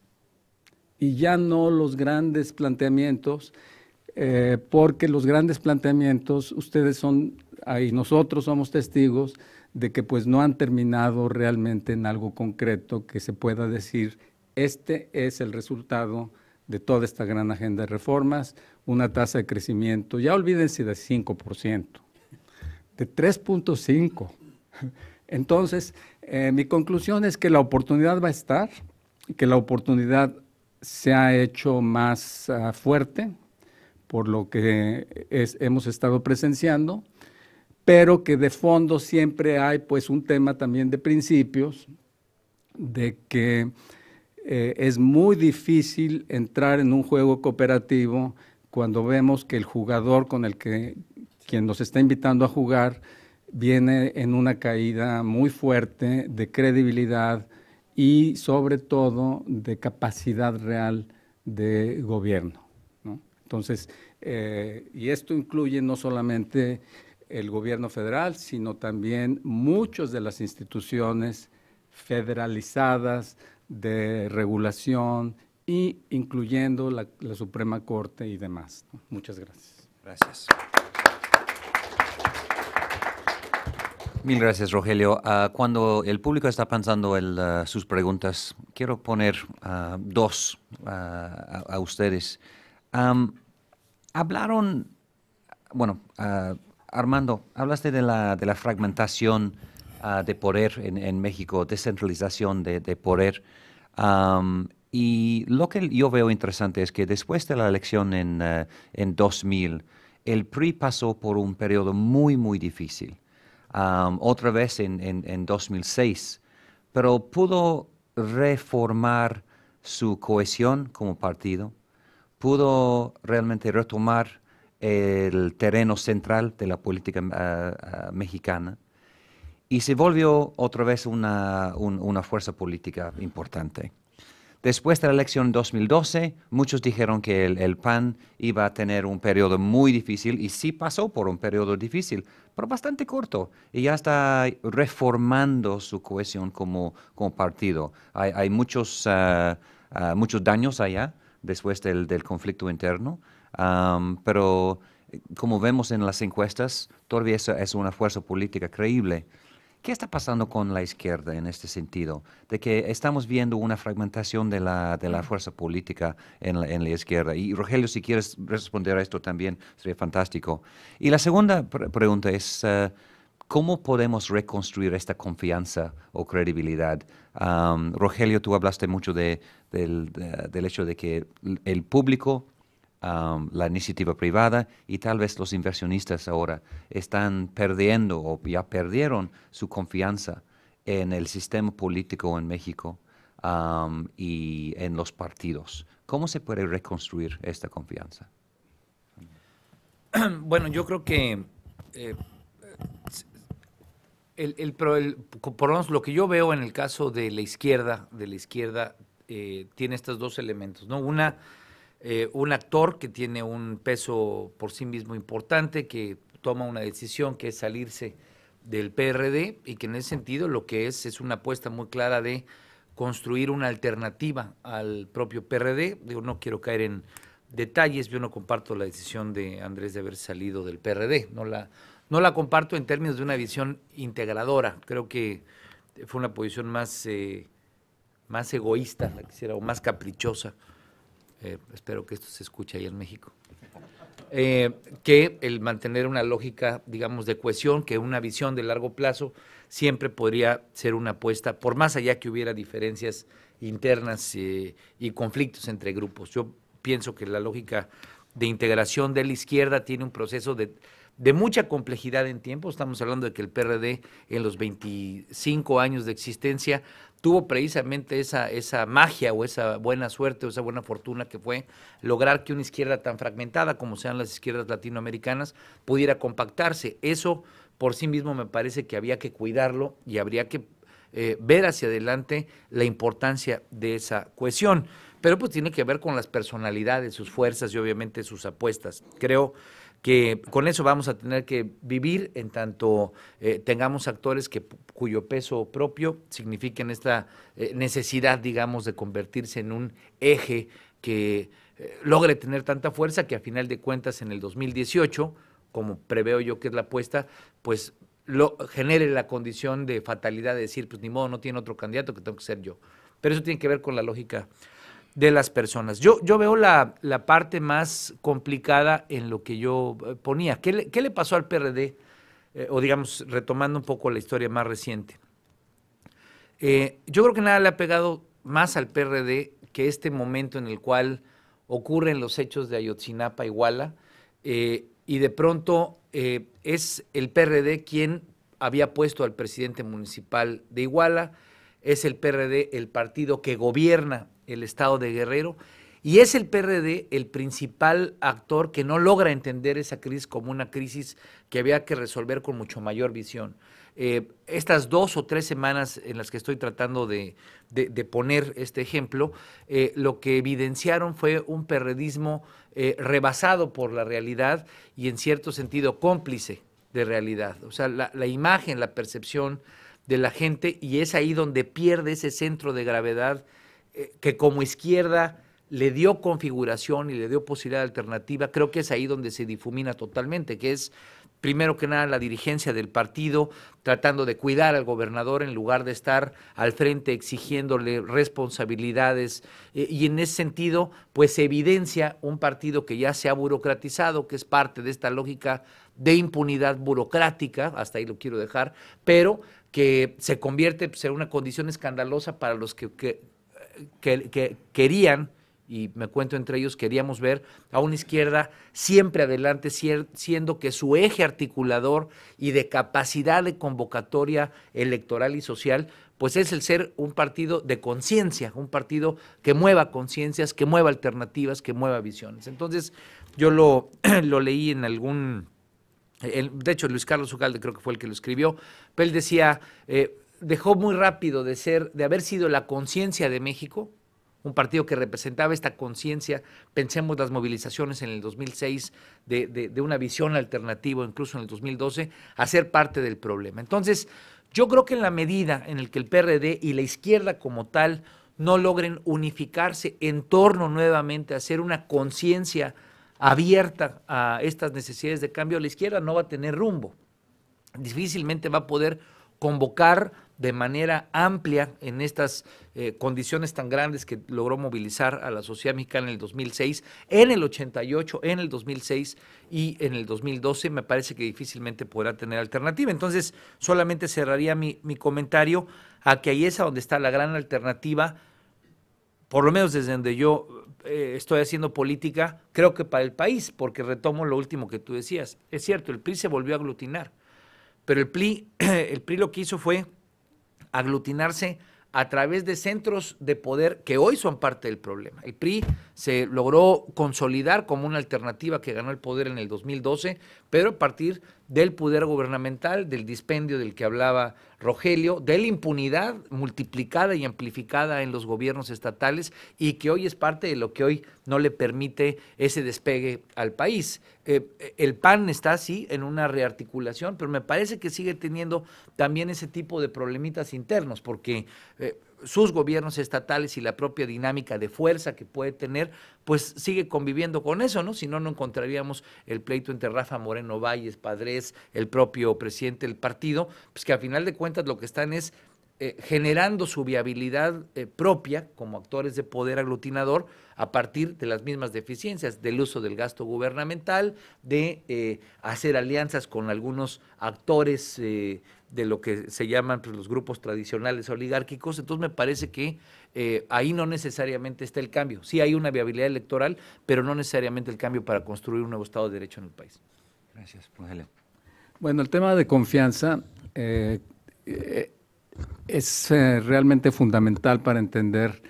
Y ya no los grandes planteamientos, eh, porque los grandes planteamientos, ustedes son ahí nosotros somos testigos de que pues no han terminado realmente en algo concreto que se pueda decir, este es el resultado de toda esta gran agenda de reformas, una tasa de crecimiento, ya olvídense de 5%, de 3.5%. Entonces, eh, mi conclusión es que la oportunidad va a estar, que la oportunidad se ha hecho más ah, fuerte por lo que hemos estado presenciando pero que de fondo siempre hay pues un tema también de principios, de que eh, es muy difícil entrar en un juego cooperativo cuando vemos que el jugador con el que quien nos está invitando a jugar viene en una caída muy fuerte de credibilidad y sobre todo de capacidad real de gobierno. Entonces, eh, y esto incluye no solamente el gobierno federal, sino también muchas de las instituciones federalizadas de regulación y incluyendo la, Suprema Corte y demás. Muchas gracias. Gracias. Mil gracias, Rogelio. Ah, cuando el público está pensando el, ah, sus preguntas, quiero poner ah, dos a, ustedes. hablaron, bueno, Armando, hablaste de la, fragmentación ah, de poder en, México, descentralización de, poder. y lo que yo veo interesante es que después de la elección en, 2000, ah, el PRI pasó por un periodo muy, muy difícil. otra vez en, 2006, pero pudo reformar su cohesión como partido, pudo realmente retomar el terreno central de la política ah, ah, mexicana y se volvió otra vez una, fuerza política importante. Después de la elección 2012, muchos dijeron que el, PAN iba a tener un periodo muy difícil y sí pasó por un periodo difícil, pero bastante corto. Y ya está reformando su cohesión como, partido. Hay, ah, muchos, daños allá después del conflicto interno pero eh, como vemos en las encuestas, todavía es una fuerza política creíble. ¿Qué está pasando con la izquierda en este sentido? De que estamos viendo una fragmentación de la, de la fuerza política en la, en la, izquierda. Y Rogelio, si quieres responder a esto también, sería fantástico. Y la segunda pregunta es, eh, ¿cómo podemos reconstruir esta confianza o credibilidad? Rogelio, tú hablaste mucho del hecho de que el público la iniciativa privada y tal vez los inversionistas ahora están perdiendo o ya perdieron su confianza en el sistema político en México y en los partidos. ¿Cómo se puede reconstruir esta confianza? Bueno, yo creo que eh, el, por lo menos lo que yo veo en el caso de la izquierda, de la izquierda eh, tiene estos dos elementos, ¿no? Una eh, un actor que tiene un peso por sí mismo importante, que toma una decisión que es salirse del PRD y que en ese sentido lo que es es una apuesta muy clara de construir una alternativa al propio PRD. Yo no quiero caer en detalles, yo no comparto la decisión de Andrés de haber salido del PRD, no la, no la comparto en términos de una visión integradora, creo que fue una posición más, eh, más egoísta, quisiera, o más caprichosa eh, espero que esto se escuche ahí en México, eh, que el mantener una lógica, digamos, de cohesión, que una visión de largo plazo siempre podría ser una apuesta, por más allá que hubiera diferencias internas eh, y conflictos entre grupos. Yo pienso que la lógica de integración de la izquierda tiene un proceso de, de mucha complejidad en tiempo. Estamos hablando de que el PRD en los 25 años de existencia tuvo precisamente esa, esa magia o esa buena suerte o esa buena fortuna que fue lograr que una izquierda tan fragmentada como sean las izquierdas latinoamericanas pudiera compactarse. Eso por sí mismo me parece que había que cuidarlo y habría que eh, ver hacia adelante la importancia de esa cohesión. Pero pues tiene que ver con las personalidades, sus fuerzas y obviamente sus apuestas. Creo que con eso vamos a tener que vivir en tanto eh, tengamos actores que, cuyo peso propio signifiquen esta eh, necesidad, digamos, de convertirse en un eje que eh, logre tener tanta fuerza que a final de cuentas en el 2018, como preveo yo que es la apuesta, pues lo, genere la condición de fatalidad de decir, pues ni modo, no tiene otro candidato que tengo que ser yo. Pero eso tiene que ver con la lógica de las personas. Yo, yo veo la, parte más complicada en lo que yo eh, ponía. ¿Qué le, pasó al PRD? Eh, o digamos, retomando un poco la historia más reciente. Eh, yo creo que nada le ha pegado más al PRD que este momento en el cual ocurren los hechos de Ayotzinapa, Iguala, y de pronto es el PRD quien había puesto al presidente municipal de Iguala, es el PRD el partido que gobierna el estado de Guerrero. Y es el PRD el principal actor que no logra entender esa crisis como una crisis que había que resolver con mucho mayor visión. Eh, estas dos o tres semanas en las que estoy tratando de, poner este ejemplo, eh, lo que evidenciaron fue un perredismo eh, rebasado por la realidad y en cierto sentido cómplice de realidad. O sea, la imagen, la percepción de la gente y es ahí donde pierde ese centro de gravedad eh, que como izquierda le dio configuración y le dio posibilidad alternativa, creo que es ahí donde se difumina totalmente, que es primero que nada la dirigencia del partido tratando de cuidar al gobernador en lugar de estar al frente exigiéndole responsabilidades. E, y en ese sentido, pues evidencia un partido que ya se ha burocratizado, que es parte de esta lógica de impunidad burocrática, hasta ahí lo quiero dejar, pero que se convierte pues, en una condición escandalosa para los que que, querían, y me cuento entre ellos, queríamos ver a una izquierda siempre adelante, siendo que su eje articulador y de capacidad de convocatoria electoral y social, pues es el ser un partido de conciencia, un partido que mueva conciencias, que mueva alternativas, que mueva visiones. Entonces, yo lo, lo leí en algún... de hecho, Luis Carlos Ugalde creo que fue el que lo escribió, pero él decía... Eh, dejó muy rápido de ser, de haber sido la conciencia de México, un partido que representaba esta conciencia, pensemos las movilizaciones en el 2006 de, una visión alternativa, incluso en el 2012, a ser parte del problema. Entonces, yo creo que en la medida en la que el PRD y la izquierda como tal no logren unificarse en torno nuevamente a ser una conciencia abierta a estas necesidades de cambio, la izquierda no va a tener rumbo. Difícilmente va a poder convocar de manera amplia en estas eh, condiciones tan grandes que logró movilizar a la sociedad mexicana en el 2006, en el 88, en el 2006 y en el 2012, me parece que difícilmente podrá tener alternativa. Entonces, solamente cerraría mi, comentario a que ahí es a donde está la gran alternativa, por lo menos desde donde yo eh, estoy haciendo política, creo que para el país, porque retomo lo último que tú decías. Es cierto, el PRI se volvió a aglutinar, pero el PRI, el PRI lo que hizo fue aglutinarse a través de centros de poder que hoy son parte del problema. El PRI se logró consolidar como una alternativa que ganó el poder en el 2012, pero a partir del poder gubernamental, del dispendio del que hablaba Rogelio, de la impunidad multiplicada y amplificada en los gobiernos estatales y que hoy es parte de lo que hoy no le permite ese despegue al país. Eh, el PAN está así en una rearticulación, pero me parece que sigue teniendo también ese tipo de problemitas internos, porque... Eh, sus gobiernos estatales y la propia dinámica de fuerza que puede tener, pues sigue conviviendo con eso, ¿no? Si no, no encontraríamos el pleito entre Rafa Moreno Valles, Padres, el propio presidente del partido, pues que a final de cuentas lo que están es eh, generando su viabilidad eh, propia como actores de poder aglutinador a partir de las mismas deficiencias, del uso del gasto gubernamental, de eh, hacer alianzas con algunos actores de lo que se llaman pues, los grupos tradicionales oligárquicos. Entonces me parece que eh, ahí no necesariamente está el cambio. Sí hay una viabilidad electoral, pero no necesariamente el cambio para construir un nuevo Estado de Derecho en el país. Gracias, Bueno, el tema de confianza eh, eh, es realmente fundamental para entender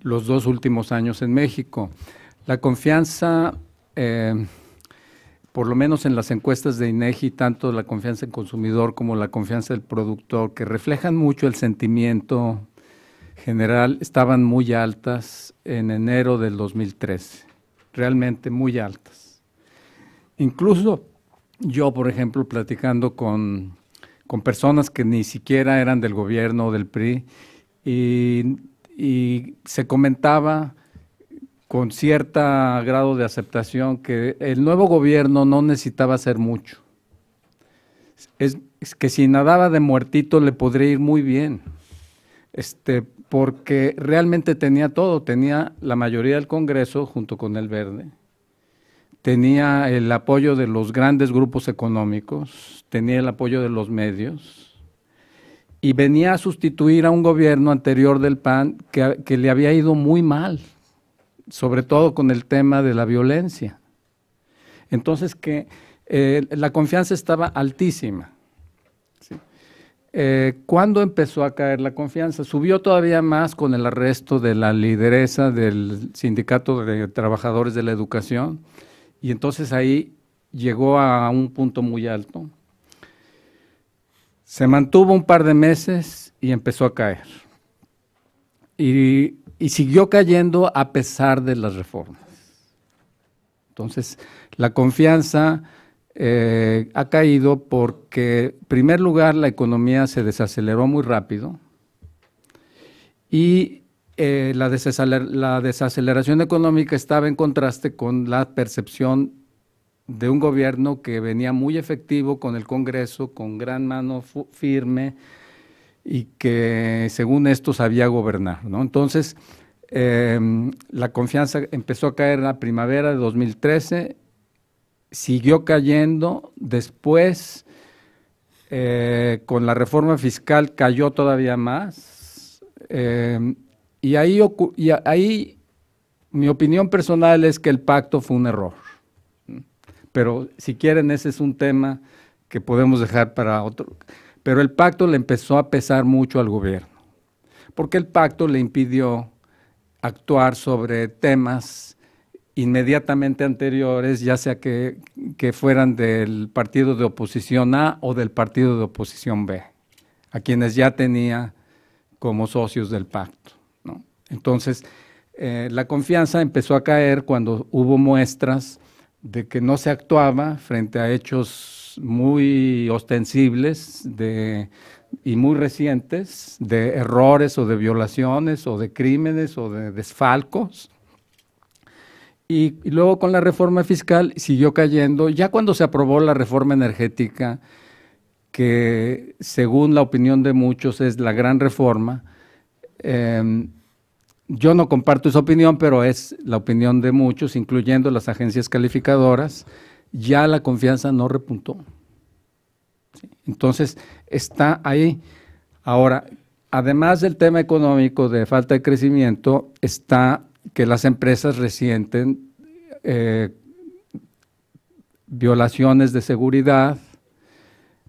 los dos últimos años en México. La confianza por lo menos en las encuestas de INEGI, tanto la confianza en consumidor como la confianza del productor, que reflejan mucho el sentimiento general, estaban muy altas en enero del 2013, realmente muy altas. Incluso yo, por ejemplo, platicando con, personas que ni siquiera eran del gobierno o del PRI, y se comentaba con cierto grado de aceptación que el nuevo gobierno no necesitaba hacer mucho. Es, que si nadaba de muertito le podría ir muy bien, este, porque realmente tenía todo, tenía la mayoría del Congreso junto con el Verde, tenía el apoyo de los grandes grupos económicos, tenía el apoyo de los medios, y venía a sustituir a un gobierno anterior del PAN que le había ido muy mal sobre todo con el tema de la violencia. Entonces que eh, la confianza estaba altísima. Eh, ¿Cuándo empezó a caer la confianza? Subió todavía más con el arresto de la lideresa del Sindicato de Trabajadores de la Educación y entonces ahí llegó a un punto muy alto. Se mantuvo un par de meses y empezó a caer y, siguió cayendo a pesar de las reformas. Entonces, la confianza eh, ha caído porque, en primer lugar, la economía se desaceleró muy rápido y eh, la, desaceleración económica estaba en contraste con la percepción de un gobierno que venía muy efectivo con el Congreso, con gran mano firme, y que según esto sabía gobernar. ¿no? Entonces, eh, la confianza empezó a caer en la primavera de 2013, siguió cayendo, después eh, con la reforma fiscal cayó todavía más, eh, y, ahí, y ahí mi opinión personal es que el pacto fue un error. Pero si quieren, ese es un tema que podemos dejar para otro. Pero el pacto le empezó a pesar mucho al gobierno, porque el pacto le impidió actuar sobre temas inmediatamente anteriores, ya sea que, que fueran del partido de oposición A o del partido de oposición B, a quienes ya tenía como socios del pacto. Entonces, eh, la confianza empezó a caer cuando hubo muestras de que no se actuaba frente a hechos muy ostensibles de, y muy recientes de errores o de violaciones o de crímenes o de desfalcos. Y, luego con la reforma fiscal siguió cayendo. Ya cuando se aprobó la reforma energética, que según la opinión de muchos es la gran reforma, em, yo no comparto esa opinión, pero es la opinión de muchos, incluyendo las agencias calificadoras, ya la confianza no repuntó. Entonces, está ahí. Ahora, además del tema económico de falta de crecimiento, está que las empresas resienten eh, violaciones de seguridad.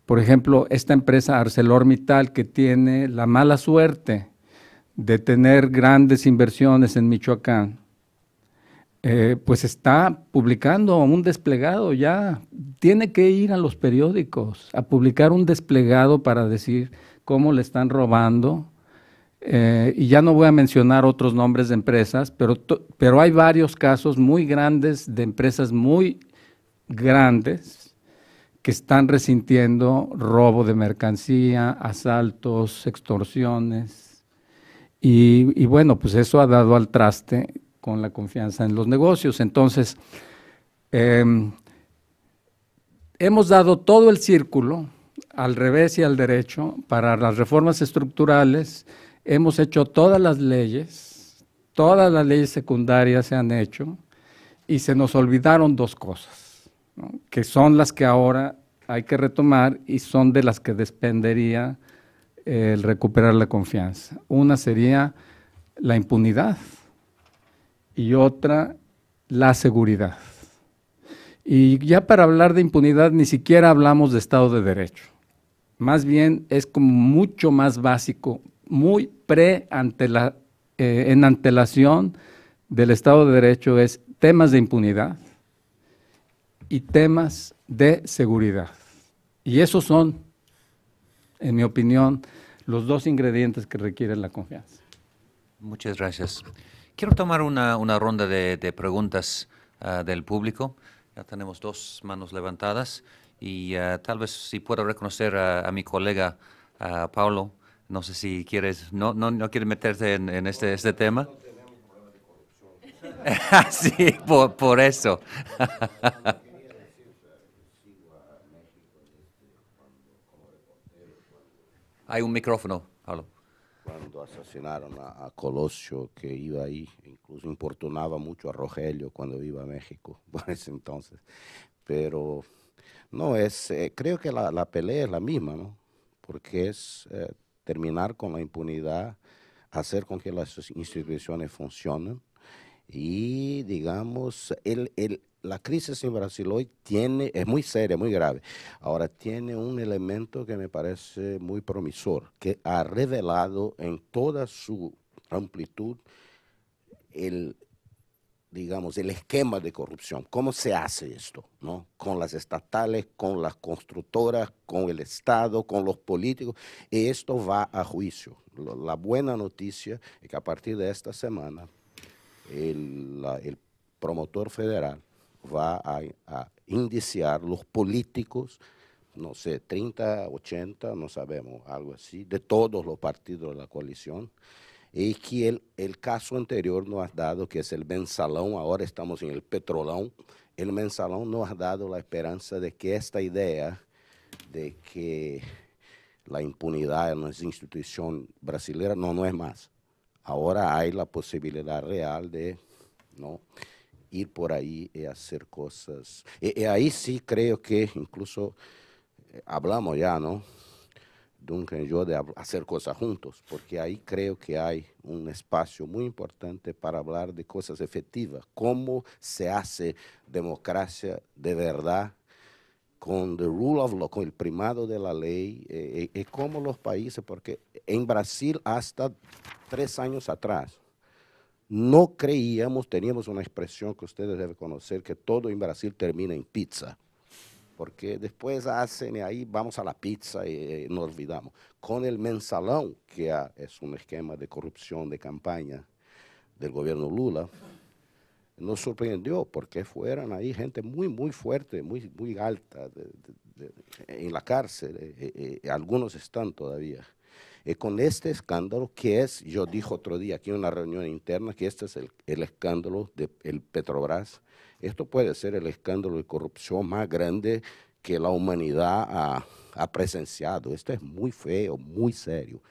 Por ejemplo, esta empresa ArcelorMittal que tiene la mala suerte de tener grandes inversiones en Michoacán eh, pues está publicando un desplegado ya. Tiene que ir a los periódicos a publicar un desplegado para decir cómo le están robando. Eh, y ya no voy a mencionar otros nombres de empresas, pero, pero hay varios casos muy grandes de empresas muy grandes que están resintiendo robo de mercancía, asaltos, extorsiones. Y, y bueno, pues eso ha dado al traste con la confianza en los negocios. Entonces, em, hemos dado todo el círculo al revés y al derecho para las reformas estructurales, hemos hecho todas las leyes, todas las leyes secundarias se han hecho y se nos olvidaron dos cosas, que son las que ahora hay que retomar y son de las que dependería el recuperar la confianza. Una sería la impunidad y otra la seguridad. Y ya para hablar de impunidad ni siquiera hablamos de Estado de Derecho. Más bien es como mucho más básico, muy pre ante eh, en antelación del Estado de Derecho es temas de impunidad y temas de seguridad. Y esos son, en mi opinión, los dos ingredientes que requieren la confianza. Muchas gracias. Quiero tomar una, una ronda de, preguntas ah, del público. Ya tenemos dos manos levantadas y ah, tal vez si puedo reconocer a, mi colega a ah, Paulo. No sé si quieres, no, no, no quieres meterte en, este, este tema. sí, por, por eso. Hay un micrófono cuando asesinaron a, Colosio, que iba ahí, incluso importunaba mucho a Rogelio cuando iba a México por ese entonces. Pero no, es, eh, creo que la, pelea es la misma, ¿no? Porque es eh, terminar con la impunidad, hacer con que las instituciones funcionen y, digamos, el, la crisis en Brasil hoy tiene, es muy seria, muy grave. Ahora tiene un elemento que me parece muy promisor, que ha revelado en toda su amplitud el, digamos, el esquema de corrupción. ¿Cómo se hace esto? ¿no? Con las estatales, con las constructoras, con el Estado, con los políticos. Y esto va a juicio. La buena noticia es que a partir de esta semana el promotor federal va a, indiciar los políticos, no sé, 30, 80, no sabemos, algo así, de todos los partidos de la coalición, y que el, caso anterior nos ha dado, que es el mensalón, ahora estamos en el petrolón, el mensalón nos ha dado la esperanza de que esta idea de que la impunidad en es institución brasileña, no, no es más. Ahora hay la posibilidad real de, ¿no? ir por ahí y eh, hacer cosas. Y, eh, eh, ahí sí creo que incluso hablamos ya, ¿no? Duncan y yo de hacer cosas juntos, porque ahí creo que hay un espacio muy importante para hablar de cosas efectivas, cómo se hace democracia de verdad con the rule of law, con el primado de la ley, y cómo los países, porque en Brasil hasta tres años atrás, no creíamos, teníamos una expresión que ustedes deben conocer, que todo en Brasil termina en pizza. Porque después hacen ahí, vamos a la pizza y, eh, nos olvidamos. Con el mensalón, que es un esquema de corrupción de campaña del gobierno Lula, nos sorprendió porque fueran ahí gente muy, muy fuerte, muy, muy alta en la cárcel. Eh, eh, algunos están todavía. Y eh, con este escándalo que es, yo dije otro día aquí en una reunión interna, que este es el, escándalo del Petrobras. Esto puede ser el escándalo de corrupción más grande que la humanidad ha, presenciado. Esto es muy feo, muy serio.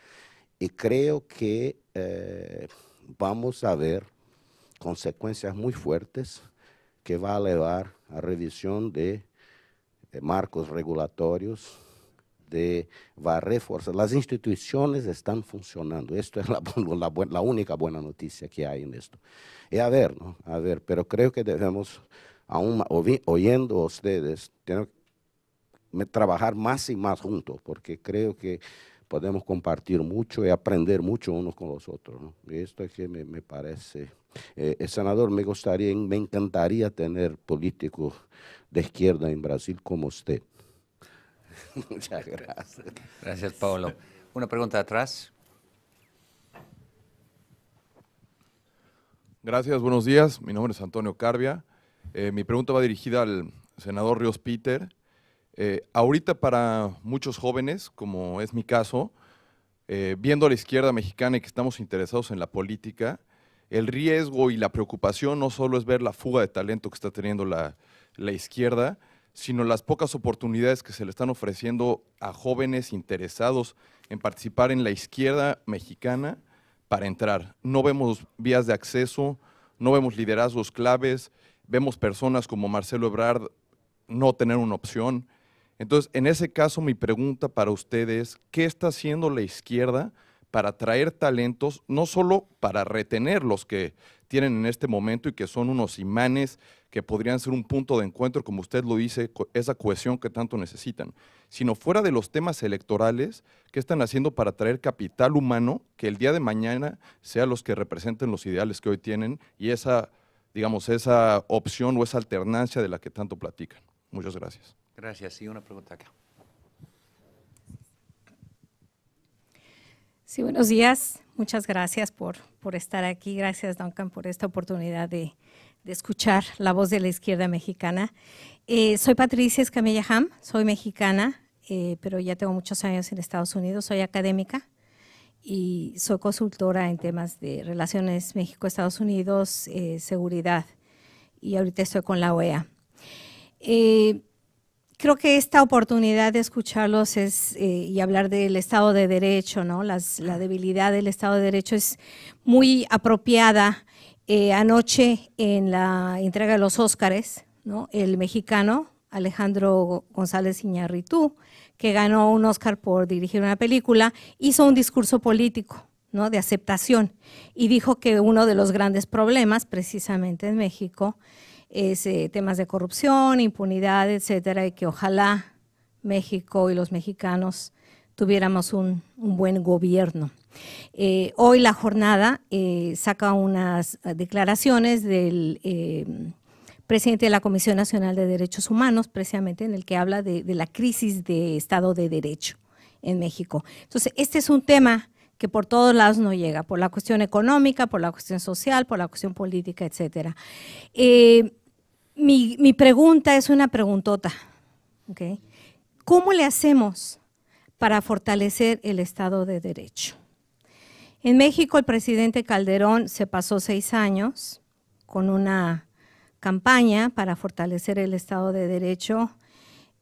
Y creo que eh, vamos a ver consecuencias muy fuertes que va a llevar a revisión de eh, marcos regulatorios de, va a Las instituciones están funcionando. Esto es la, la, única buena noticia que hay en esto. Y eh, a ver, ¿no? a ver, pero creo que debemos, aún oyendo a ustedes, trabajar más y más juntos, porque creo que podemos compartir mucho y aprender mucho unos con los otros. ¿no? Y esto es que me, parece... el eh, eh, senador, me gustaría, me encantaría tener políticos de izquierda en Brasil como usted. Muchas gracias. Gracias, Pablo. Una pregunta atrás. Gracias, buenos días. Mi nombre es Antonio Carbia. Eh, mi pregunta va dirigida al senador Ríos Peter. Eh, ahorita para muchos jóvenes, como es mi caso, eh, viendo a la izquierda mexicana y que estamos interesados en la política, el riesgo y la preocupación no solo es ver la fuga de talento que está teniendo la izquierda, sino las pocas oportunidades que se le están ofreciendo a jóvenes interesados en participar en la izquierda mexicana para entrar. No vemos vías de acceso, no vemos liderazgos claves, vemos personas como Marcelo Ebrard no tener una opción. Entonces, en ese caso, mi pregunta para ustedes, ¿qué está haciendo la izquierda para atraer talentos, no solo para retener los que tienen en este momento y que son unos imanes que podrían ser un punto de encuentro, como usted lo dice, esa cohesión que tanto necesitan, sino fuera de los temas electorales, ¿qué están haciendo para traer capital humano que el día de mañana sea los que representen los ideales que hoy tienen y esa, digamos, esa opción o esa alternancia de la que tanto platican? Muchas gracias. Gracias. Y una pregunta acá. Sí, buenos días. Muchas gracias por, por estar aquí. Gracias, Duncan, por esta oportunidad de, escuchar la voz de la izquierda mexicana. Eh, soy Patricia Escamilla Ham, soy mexicana, eh, pero ya tengo muchos años en Estados Unidos. Soy académica y soy consultora en temas de relaciones México-Estados Unidos, eh, seguridad, y ahorita estoy con la OEA creo que esta oportunidad de escucharlos es eh, y hablar del Estado de Derecho, ¿no? la debilidad del Estado de Derecho es muy apropiada. Eh, anoche en la entrega de los Óscares, El mexicano Alejandro González Iñarritu, que ganó un Óscar por dirigir una película, hizo un discurso político. ¿no? de aceptación y dijo que uno de los grandes problemas precisamente en México es, eh, temas de corrupción, impunidad, etcétera, y que ojalá México y los mexicanos tuviéramos un, buen gobierno. Eh, hoy la jornada eh, saca unas declaraciones del presidente de la Comisión Nacional de Derechos Humanos, precisamente en el que habla de, de la crisis de Estado de Derecho en México. Entonces, este es un tema que por todos lados no llega, por la cuestión económica, por la cuestión social, por la cuestión política, etcétera. Eh, mi, pregunta es una preguntota. ¿Cómo le hacemos para fortalecer el Estado de Derecho? En México el presidente Calderón se pasó seis años con una campaña para fortalecer el Estado de Derecho.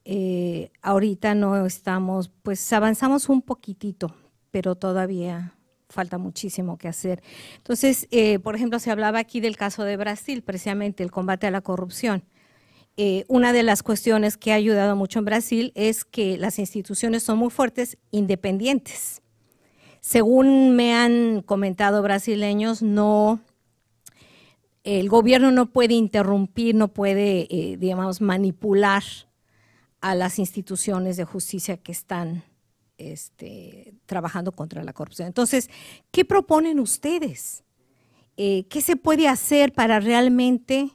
Eh, ahorita no estamos, pues avanzamos un poquitito, pero todavía falta muchísimo que hacer. Entonces, eh, por ejemplo, se hablaba aquí del caso de Brasil, precisamente el combate a la corrupción. Eh, una de las cuestiones que ha ayudado mucho en Brasil es que las instituciones son muy fuertes, independientes. Según me han comentado brasileños, no, el gobierno no puede interrumpir, no puede, eh, digamos, manipular a las instituciones de justicia que están este, trabajando contra la corrupción. Entonces, ¿qué proponen ustedes? Eh, ¿Qué se puede hacer para realmente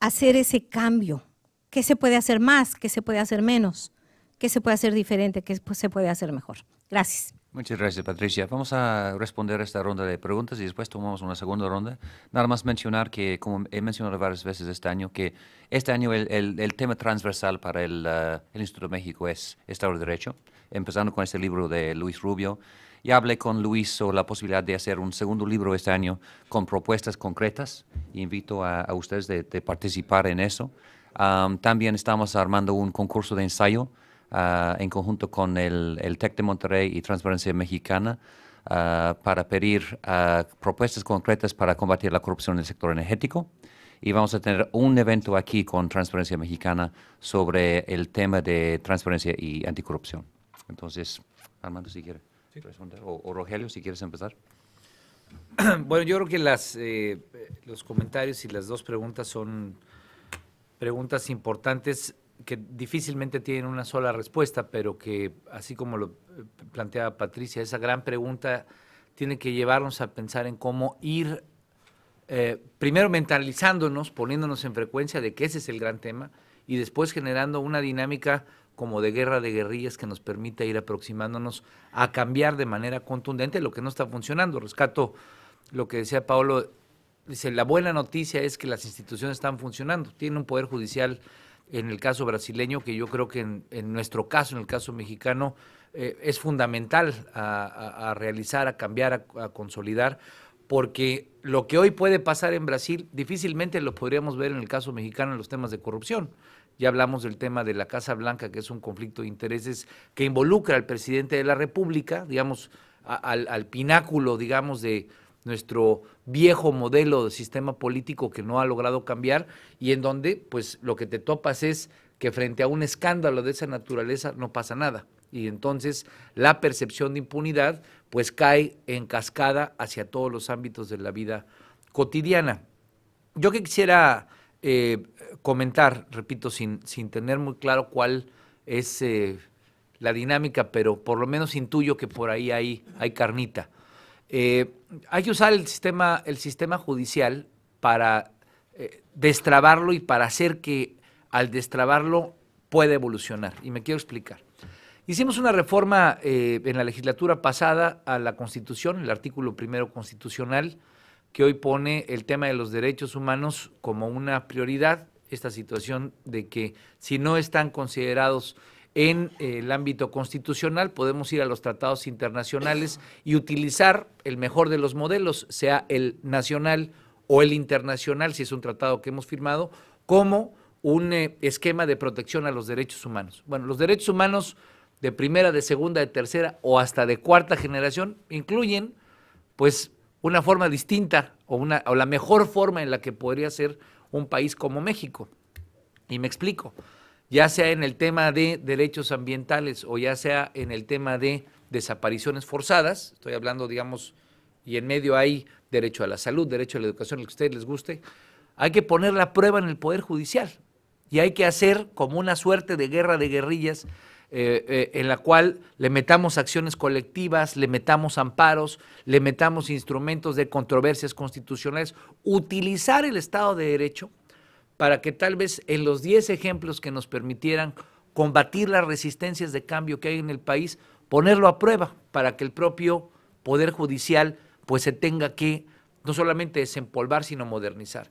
hacer ese cambio? ¿Qué se puede hacer más? ¿Qué se puede hacer menos? ¿Qué se puede hacer diferente? ¿Qué se puede hacer mejor? Gracias. Muchas gracias, Patricia. Vamos a responder esta ronda de preguntas y después tomamos una segunda ronda. Nada más mencionar que, como he mencionado varias veces este año, que este año el, tema transversal para el, ah, el Instituto México es Estado de Derecho empezando con este libro de Luis Rubio. Y hablé con Luis sobre la posibilidad de hacer un segundo libro este año con propuestas concretas. Invito a, ustedes de, participar en eso. también estamos armando un concurso de ensayo ah, en conjunto con el, TEC de Monterrey y Transparencia Mexicana. Ah, para pedir ah, propuestas concretas para combatir la corrupción en el sector energético. Y vamos a tener un evento aquí con Transparencia Mexicana sobre el tema de transparencia y anticorrupción. Entonces, Armando, si quiere responder, o, Rogelio, si quieres empezar. Bueno, yo creo que las, eh, los comentarios y las dos preguntas son preguntas importantes que difícilmente tienen una sola respuesta, pero que, así como lo eh, planteaba Patricia, esa gran pregunta tiene que llevarnos a pensar en cómo ir, eh, primero mentalizándonos, poniéndonos en frecuencia de que ese es el gran tema, y después generando una dinámica como de guerra de guerrillas que nos permita ir aproximándonos a cambiar de manera contundente lo que no está funcionando. Rescato lo que decía Paolo, dice, la buena noticia es que las instituciones están funcionando, tiene un poder judicial en el caso brasileño, que yo creo que en, nuestro caso, en el caso mexicano, eh, es fundamental a, realizar, a cambiar, a, consolidar, porque lo que hoy puede pasar en Brasil difícilmente lo podríamos ver en el caso mexicano en los temas de corrupción. Ya hablamos del tema de la Casa Blanca, que es un conflicto de intereses que involucra al presidente de la República, digamos, al, pináculo, digamos, de nuestro viejo modelo de sistema político que no ha logrado cambiar y en donde, pues, lo que te topas es que frente a un escándalo de esa naturaleza no pasa nada. Y entonces la percepción de impunidad, pues, cae en cascada hacia todos los ámbitos de la vida cotidiana. Yo que quisiera eh, comentar, repito, sin, tener muy claro cuál es eh, la dinámica, pero por lo menos intuyo que por ahí hay, carnita. Eh, hay que usar el sistema, el sistema judicial para destrabarlo y para hacer que al destrabarlo pueda evolucionar. Y me quiero explicar. Hicimos una reforma en la legislatura pasada a la Constitución, el artículo primero constitucional, que hoy pone el tema de los derechos humanos como una prioridad, esta situación de que si no están considerados en eh, el ámbito constitucional, podemos ir a los tratados internacionales y utilizar el mejor de los modelos, sea el nacional o el internacional, si es un tratado que hemos firmado, como un eh, esquema de protección a los derechos humanos. Bueno, los derechos humanos de primera, de segunda, de tercera o hasta de cuarta generación incluyen pues una forma distinta o, una, o la mejor forma en la que podría ser un país como México. Y me explico, ya sea en el tema de derechos ambientales o ya sea en el tema de desapariciones forzadas, estoy hablando, digamos, y en medio hay derecho a la salud, derecho a la educación, lo que a ustedes les guste, hay que poner la prueba en el Poder Judicial y hay que hacer como una suerte de guerra de guerrillas eh, eh, en la cual le metamos acciones colectivas, le metamos amparos, le metamos instrumentos de controversias constitucionales, utilizar el Estado de Derecho para que tal vez en los 10 ejemplos que nos permitieran combatir las resistencias de cambio que hay en el país, ponerlo a prueba para que el propio Poder Judicial pues se tenga que no solamente desempolvar, sino modernizar.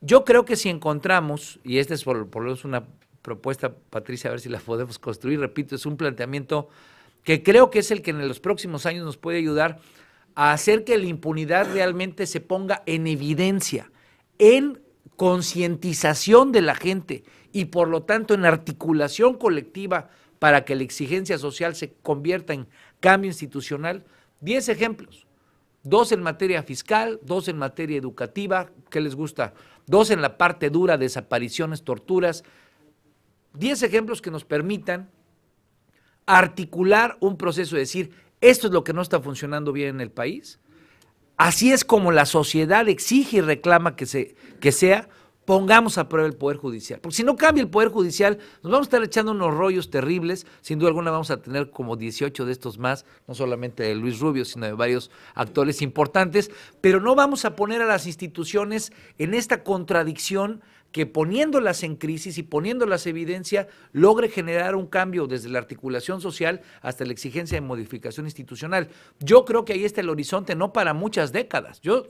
Yo creo que si encontramos, y este es por lo menos una propuesta, Patricia, a ver si la podemos construir. Repito, es un planteamiento que creo que es el que en los próximos años nos puede ayudar a hacer que la impunidad realmente se ponga en evidencia, en concientización de la gente y por lo tanto en articulación colectiva para que la exigencia social se convierta en cambio institucional. Diez ejemplos, dos en materia fiscal, dos en materia educativa, ¿qué les gusta? Dos en la parte dura, desapariciones, torturas, Diez ejemplos que nos permitan articular un proceso de decir, esto es lo que no está funcionando bien en el país, así es como la sociedad exige y reclama que, se, que sea, pongamos a prueba el Poder Judicial. Porque si no cambia el Poder Judicial, nos vamos a estar echando unos rollos terribles. Sin duda alguna vamos a tener como 18 de estos más, no solamente de Luis Rubio, sino de varios actores importantes. Pero no vamos a poner a las instituciones en esta contradicción que poniéndolas en crisis y poniéndolas evidencia logre generar un cambio desde la articulación social hasta la exigencia de modificación institucional. Yo creo que ahí está el horizonte, no para muchas décadas. Yo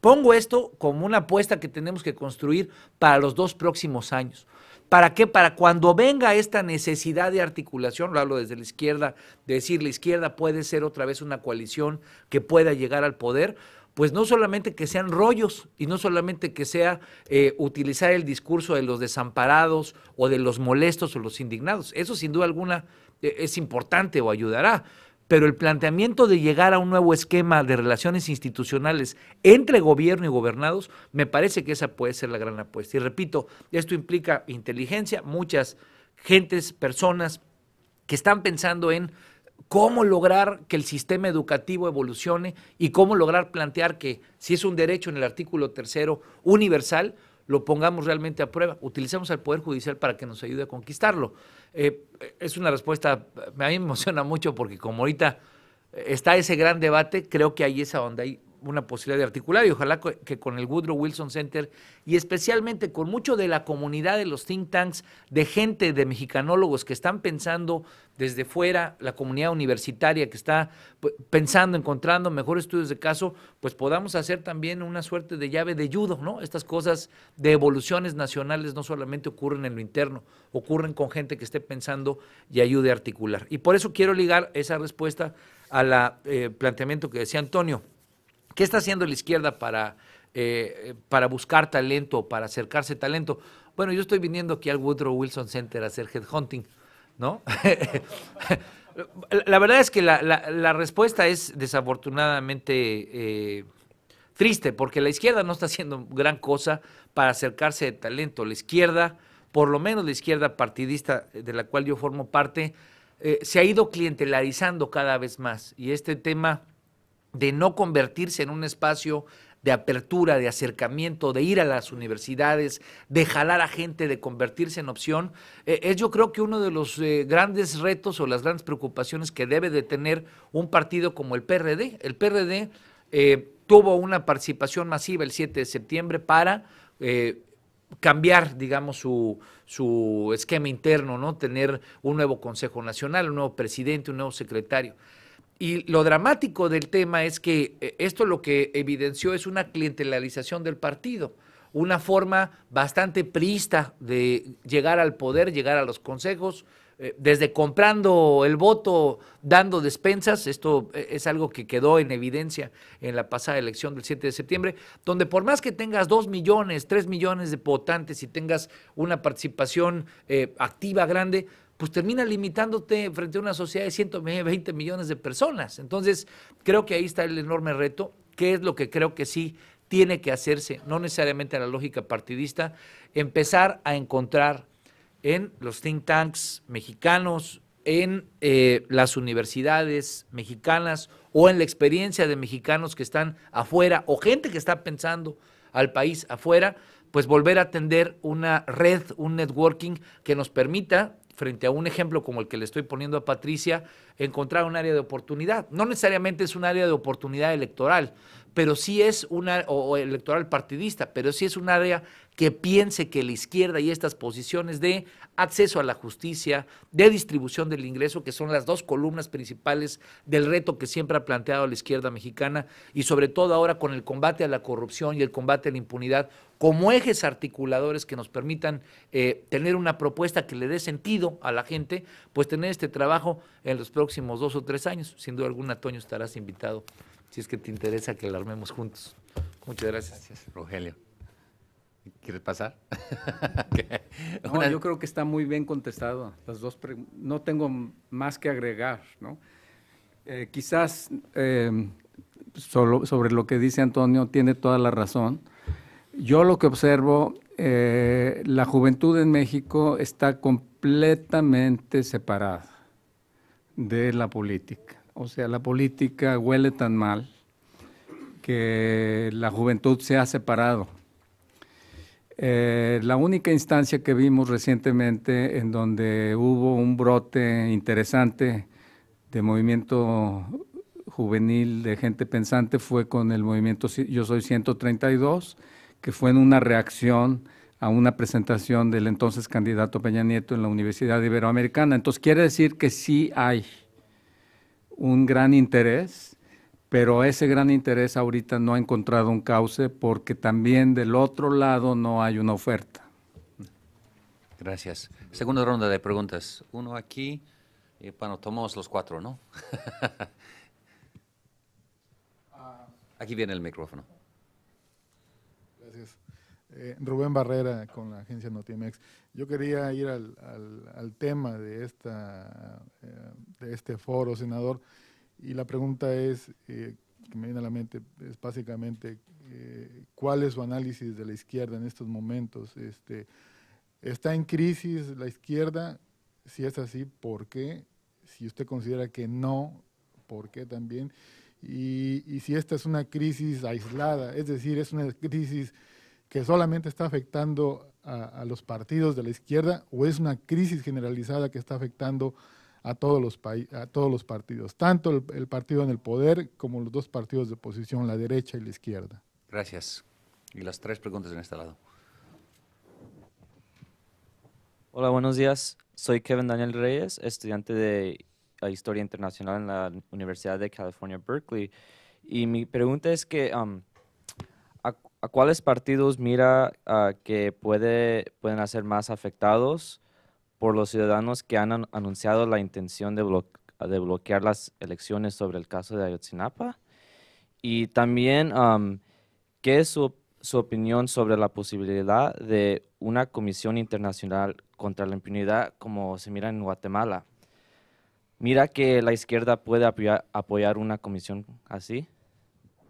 pongo esto como una apuesta que tenemos que construir para los dos próximos años. ¿Para qué? Para cuando venga esta necesidad de articulación, lo hablo desde la izquierda, decir la izquierda puede ser otra vez una coalición que pueda llegar al poder, pues no solamente que sean rollos y no solamente que sea eh, utilizar el discurso de los desamparados o de los molestos o los indignados. Eso sin duda alguna eh, es importante o ayudará. Pero el planteamiento de llegar a un nuevo esquema de relaciones institucionales entre gobierno y gobernados, me parece que esa puede ser la gran apuesta. Y repito, esto implica inteligencia, muchas gentes, personas que están pensando en cómo lograr que el sistema educativo evolucione y cómo lograr plantear que, si es un derecho en el artículo tercero universal, lo pongamos realmente a prueba. Utilizamos al Poder Judicial para que nos ayude a conquistarlo. Eh, es una respuesta, a mí me emociona mucho porque como ahorita está ese gran debate, creo que ahí esa onda donde hay una posibilidad de articular y ojalá que con el Woodrow Wilson Center y especialmente con mucho de la comunidad de los think tanks, de gente, de mexicanólogos que están pensando desde fuera, la comunidad universitaria que está pensando, encontrando mejores estudios de caso, pues podamos hacer también una suerte de llave de judo, ¿no? Estas cosas de evoluciones nacionales no solamente ocurren en lo interno, ocurren con gente que esté pensando y ayude a articular. Y por eso quiero ligar esa respuesta al eh, planteamiento que decía Antonio ¿Qué está haciendo la izquierda para, eh, eh, para buscar talento, para acercarse talento? Bueno, yo estoy viniendo aquí al Woodrow Wilson Center a hacer headhunting, ¿no? la verdad es que la, respuesta es desafortunadamente eh, triste, porque la izquierda no está haciendo gran cosa para acercarse de talento. La izquierda, por lo menos la izquierda partidista de la cual yo formo parte, se ha ido clientelarizando cada vez más. Y este tema de no convertirse en un espacio de apertura, de acercamiento, de ir a las universidades, de jalar a gente, de convertirse en opción, eh, es yo creo que uno de los eh, grandes retos o las grandes preocupaciones que debe de tener un partido como el PRD. El PRD eh, tuvo una participación masiva el 7 de septiembre para cambiar, digamos, su, su esquema interno, ¿no? Tener un nuevo Consejo Nacional, un nuevo presidente, un nuevo secretario. Y lo dramático del tema es que eh, esto lo que evidenció es una clientelarización del partido, una forma bastante priista de llegar al poder, llegar a los consejos, eh, desde comprando el voto, dando despensas, esto eh, es algo que quedó en evidencia en la pasada elección del 7 de septiembre, donde por más que tengas 2 millones, tres millones de votantes y tengas una participación activa grande, pues termina limitándote frente a una sociedad de 120 millones de personas. Entonces, creo que ahí está el enorme reto, que es lo que creo que sí tiene que hacerse, no necesariamente a la lógica partidista, empezar a encontrar en los think tanks mexicanos, en eh, las universidades mexicanas o en la experiencia de mexicanos que están afuera o gente que está pensando al país afuera, pues volver a atender una red, un networking que nos permita frente a un ejemplo como el que le estoy poniendo a Patricia, encontrar un área de oportunidad. No necesariamente es un área de oportunidad electoral, pero sí es una, o electoral partidista, pero sí es un área que piense que la izquierda y estas posiciones de acceso a la justicia, de distribución del ingreso, que son las dos columnas principales del reto que siempre ha planteado la izquierda mexicana, y sobre todo ahora con el combate a la corrupción y el combate a la impunidad, como ejes articuladores que nos permitan eh, tener una propuesta que le dé sentido a la gente, pues tener este trabajo en los próximos dos o tres años. Sin duda alguna, antonio estarás invitado si es que te interesa que lo armemos juntos. Muchas gracias. Rogelio. ¿Quieres pasar? yo creo que está muy bien contestado. Las dos no tengo más que agregar. ¿no? Eh, quizás eh, sobre lo que dice Antonio tiene toda la razón yo lo que observo, eh, la juventud en México está completamente separada de la política. O sea, la política huele tan mal que la juventud se ha separado. Eh, la única instancia que vimos recientemente en donde hubo un brote interesante de movimiento juvenil de gente pensante fue con el movimiento Yo Soy 132, que fue en una reacción a una presentación del entonces candidato Peña Nieto en la Universidad Iberoamericana. Entonces quiere decir que sí hay un gran interés, pero ese gran interés ahorita no ha encontrado un cauce porque también del otro lado no hay una oferta. Gracias. Segunda ronda de preguntas. Uno aquí, y eh, bueno, tomamos los cuatro, ¿no? aquí viene el micrófono. Eh, Rubén Barrera con la agencia Notimex. Yo quería ir al, tema de, esta, eh, de este foro, senador, y la pregunta es, eh, que me viene a la mente, es básicamente cuál es su análisis de la izquierda en estos momentos. Este, ¿Está en crisis la izquierda? Si es así, ¿por qué? Si usted considera que no, ¿por qué también? y si esta es una crisis aislada, es decir, es una crisis que solamente está afectando a, los partidos de la izquierda o es una crisis generalizada que está afectando a todos los, a todos los partidos, tanto el, partido en el poder como los dos partidos de oposición, la derecha y la izquierda. Gracias. Y las tres preguntas en este lado. Hola, buenos días. Soy Kevin Daniel Reyes, estudiante de eh, Historia Internacional en la Universidad de California, Berkeley. Y mi pregunta es que... ¿a, cuáles partidos mira que puede, pueden hacer más afectados por los ciudadanos que han anunciado la intención de, de, bloquear las elecciones sobre el caso de Ayotzinapa? Y también, ¿qué es su, opinión sobre la posibilidad de una comisión internacional contra la impunidad como se mira en Guatemala? mira que la izquierda puede apoyar, apoyar, una comisión así.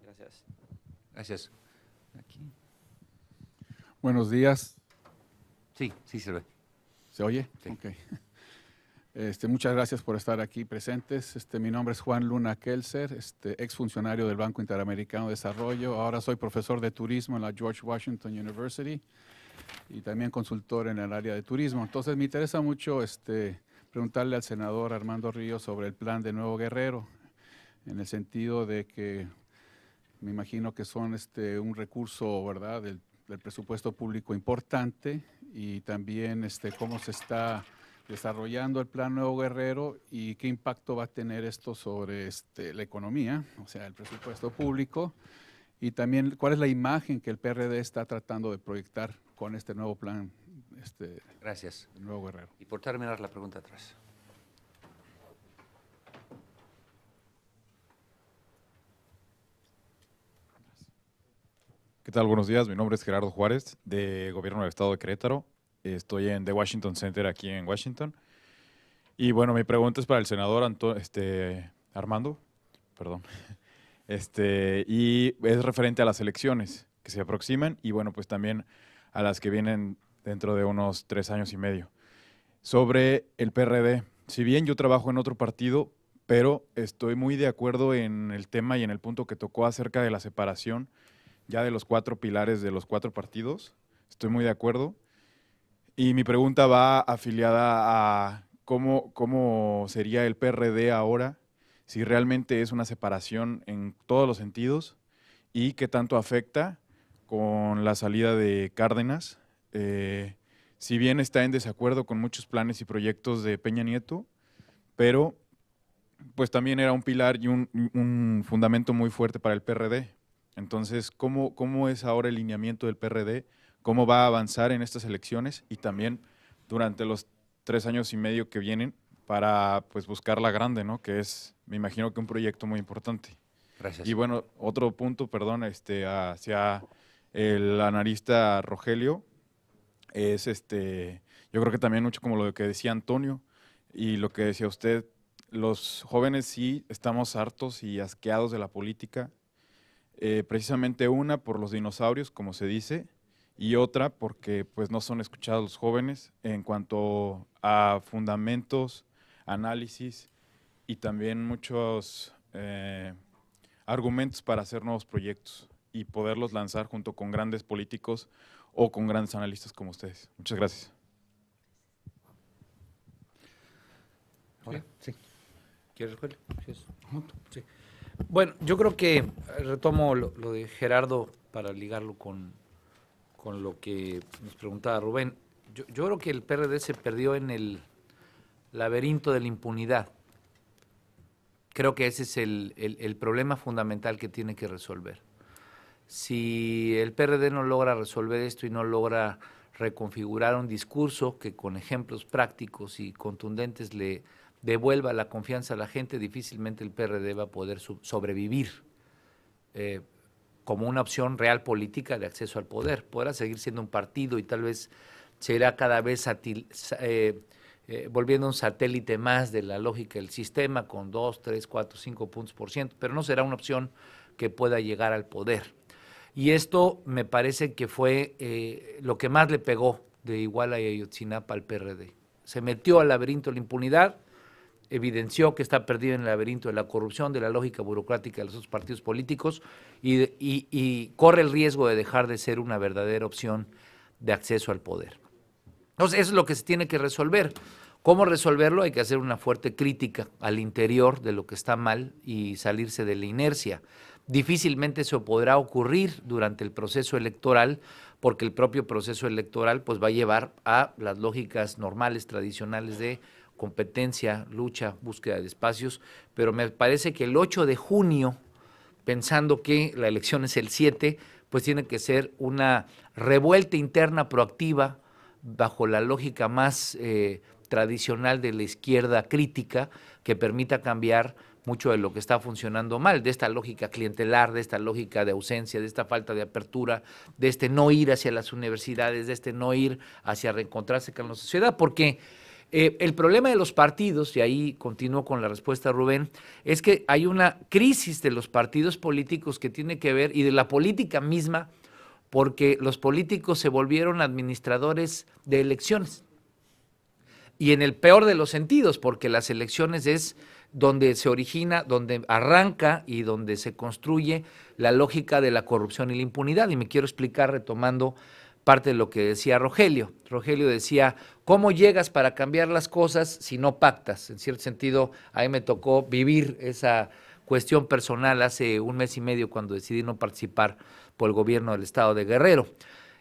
Gracias. Gracias. Aquí. Buenos días. Sí, sí se ve. ¿Se oye? Sí. Este, muchas gracias por estar aquí presentes. Este, mi nombre es Juan Luna Kelser, este, ex funcionario del Banco Interamericano de Desarrollo. Ahora soy profesor de turismo en la George Washington University y también consultor en el área de turismo. Entonces me interesa mucho este, preguntarle al senador Armando Ríos sobre el plan de Nuevo Guerrero, en el sentido de que me imagino que son este, un recurso, ¿verdad?, del, presupuesto público importante y también este, cómo se está desarrollando el plan Nuevo Guerrero y qué impacto va a tener esto sobre este, la economía, o sea, el presupuesto público, y también cuál es la imagen que el PRD está tratando de proyectar con este nuevo plan. Este, Gracias. Nuevo Guerrero. Y por terminar la pregunta atrás. tal? Buenos días. Mi nombre es Gerardo Juárez, de Gobierno del Estado de Querétaro. Estoy en The Washington Center aquí en Washington. Y bueno, mi pregunta es para el senador este, Armando. Perdón. Este, y es referente a las elecciones que se aproximan y bueno, pues también a las que vienen dentro de unos tres años y medio. Sobre el PRD, si bien yo trabajo en otro partido, pero estoy muy de acuerdo en el tema y en el punto que tocó acerca de la separación ya de los cuatro pilares de los cuatro partidos. Estoy muy de acuerdo. Y mi pregunta va afiliada a cómo, cómo sería el PRD ahora, si realmente es una separación en todos los sentidos y qué tanto afecta con la salida de Cárdenas. Eh, si bien está en desacuerdo con muchos planes y proyectos de Peña Nieto, pero pues también era un pilar y un, un fundamento muy fuerte para el PRD, entonces, ¿cómo, ¿cómo es ahora el lineamiento del PRD? ¿Cómo va a avanzar en estas elecciones y también durante los tres años y medio que vienen para pues, buscar la grande, ¿no? que es, me imagino que un proyecto muy importante? Gracias. Y bueno, otro punto, perdón, este, hacia el analista Rogelio, es este, yo creo que también mucho como lo que decía Antonio y lo que decía usted, los jóvenes sí estamos hartos y asqueados de la política eh, precisamente una por los dinosaurios, como se dice, y otra porque pues no son escuchados los jóvenes en cuanto a fundamentos, análisis y también muchos eh, argumentos para hacer nuevos proyectos y poderlos lanzar junto con grandes políticos o con grandes analistas como ustedes. Muchas gracias. Sí. Bueno, yo creo que eh, retomo lo, de Gerardo para ligarlo con, lo que nos preguntaba Rubén. Yo, creo que el PRD se perdió en el laberinto de la impunidad. Creo que ese es el, el, problema fundamental que tiene que resolver. Si el PRD no logra resolver esto y no logra reconfigurar un discurso que con ejemplos prácticos y contundentes le, devuelva la confianza a la gente, difícilmente el PRD va a poder sobrevivir eh, como una opción real política de acceso al poder. Podrá seguir siendo un partido y tal vez será cada vez eh, eh, volviendo un satélite más de la lógica del sistema con 2, 3, 4, 5 puntos por ciento, pero no será una opción que pueda llegar al poder. Y esto me parece que fue lo que más le pegó de Iguala y Ayotzinapa al PRD. Se metió al laberinto de la impunidad, evidenció que está perdido en el laberinto de la corrupción, de la lógica burocrática de los partidos políticos y, corre el riesgo de dejar de ser una verdadera opción de acceso al poder. Entonces, eso es lo que se tiene que resolver. ¿Cómo resolverlo? Hay que hacer una fuerte crítica al interior de lo que está mal y salirse de la inercia. Difícilmente eso podrá ocurrir durante el proceso electoral porque el propio proceso electoral pues, va a llevar a las lógicas normales, tradicionales de competencia, lucha, búsqueda de espacios, pero me parece que el 8 de junio, pensando que la elección es el 7, pues tiene que ser una revuelta interna proactiva bajo la lógica más eh, tradicional de la izquierda crítica que permita cambiar mucho de lo que está funcionando mal, de esta lógica clientelar, de esta lógica de ausencia, de esta falta de apertura, de este no ir hacia las universidades, de este no ir hacia reencontrarse con la sociedad, porque eh, el problema de los partidos, y ahí continúo con la respuesta Rubén, es que hay una crisis de los partidos políticos que tiene que ver, y de la política misma, porque los políticos se volvieron administradores de elecciones. Y en el peor de los sentidos, porque las elecciones es donde se origina, donde arranca y donde se construye la lógica de la corrupción y la impunidad. Y me quiero explicar retomando parte de lo que decía Rogelio. Rogelio decía, ¿cómo llegas para cambiar las cosas si no pactas? En cierto sentido, ahí me tocó vivir esa cuestión personal hace un mes y medio cuando decidí no participar por el gobierno del estado de Guerrero.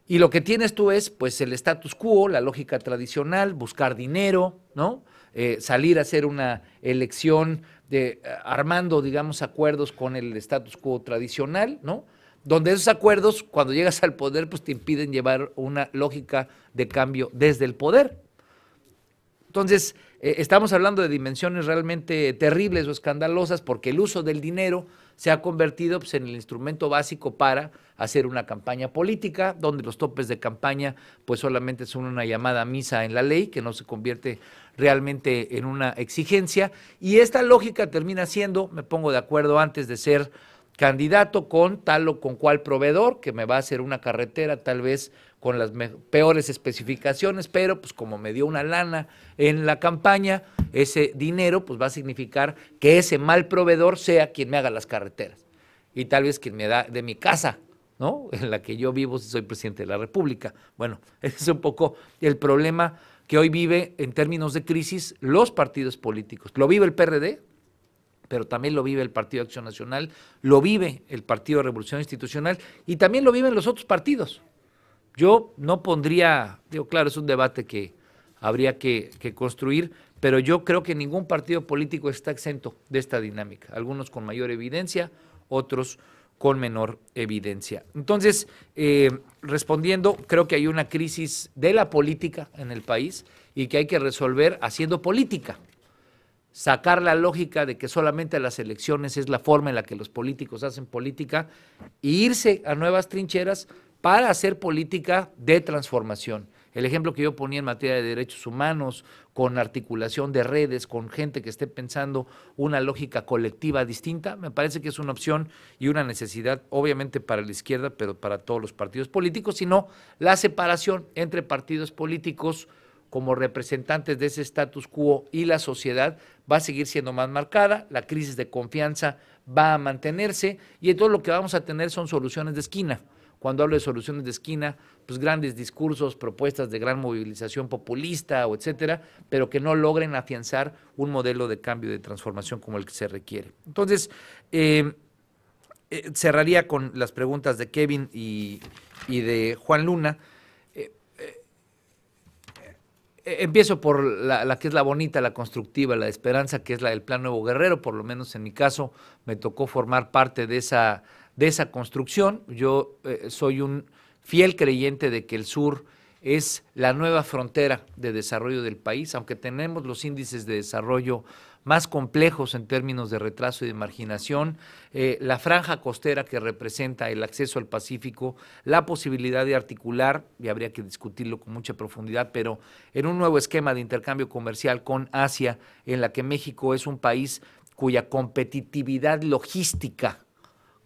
Y lo que tienes tú es pues el status quo, la lógica tradicional, buscar dinero, ¿no? Eh, salir a hacer una elección de, eh, armando, digamos, acuerdos con el status quo tradicional, ¿no? donde esos acuerdos, cuando llegas al poder, pues te impiden llevar una lógica de cambio desde el poder. Entonces, eh, estamos hablando de dimensiones realmente terribles o escandalosas porque el uso del dinero se ha convertido pues, en el instrumento básico para hacer una campaña política, donde los topes de campaña pues solamente son una llamada misa en la ley, que no se convierte realmente en una exigencia. Y esta lógica termina siendo, me pongo de acuerdo antes de ser candidato con tal o con cual proveedor que me va a hacer una carretera tal vez con las peores especificaciones, pero pues como me dio una lana en la campaña, ese dinero pues va a significar que ese mal proveedor sea quien me haga las carreteras y tal vez quien me da de mi casa, ¿no? En la que yo vivo si soy presidente de la República. Bueno, ese es un poco el problema que hoy vive en términos de crisis los partidos políticos. Lo vive el PRD, pero también lo vive el Partido Acción Nacional, lo vive el Partido de Revolución Institucional y también lo viven los otros partidos. Yo no pondría, digo, claro, es un debate que habría que, construir, pero yo creo que ningún partido político está exento de esta dinámica, algunos con mayor evidencia, otros con menor evidencia. Entonces, eh, respondiendo, creo que hay una crisis de la política en el país y que hay que resolver haciendo política, sacar la lógica de que solamente las elecciones es la forma en la que los políticos hacen política e irse a nuevas trincheras para hacer política de transformación. El ejemplo que yo ponía en materia de derechos humanos, con articulación de redes, con gente que esté pensando una lógica colectiva distinta, me parece que es una opción y una necesidad, obviamente para la izquierda, pero para todos los partidos políticos, sino la separación entre partidos políticos como representantes de ese status quo y la sociedad va a seguir siendo más marcada, la crisis de confianza va a mantenerse y entonces lo que vamos a tener son soluciones de esquina. Cuando hablo de soluciones de esquina, pues grandes discursos, propuestas de gran movilización populista o etcétera, pero que no logren afianzar un modelo de cambio de transformación como el que se requiere. Entonces, eh, eh, cerraría con las preguntas de Kevin y de Juan Luna. Eh, empiezo por la, que es la bonita, la constructiva, la esperanza, que es la del Plan Nuevo Guerrero, por lo menos en mi caso me tocó formar parte de esa, de esa construcción. Yo eh, soy un fiel creyente de que el sur es la nueva frontera de desarrollo del país, aunque tenemos los índices de desarrollo más complejos en términos de retraso y de marginación, eh, la franja costera que representa el acceso al Pacífico, la posibilidad de articular, y habría que discutirlo con mucha profundidad, pero en un nuevo esquema de intercambio comercial con Asia, en la que México es un país cuya competitividad logística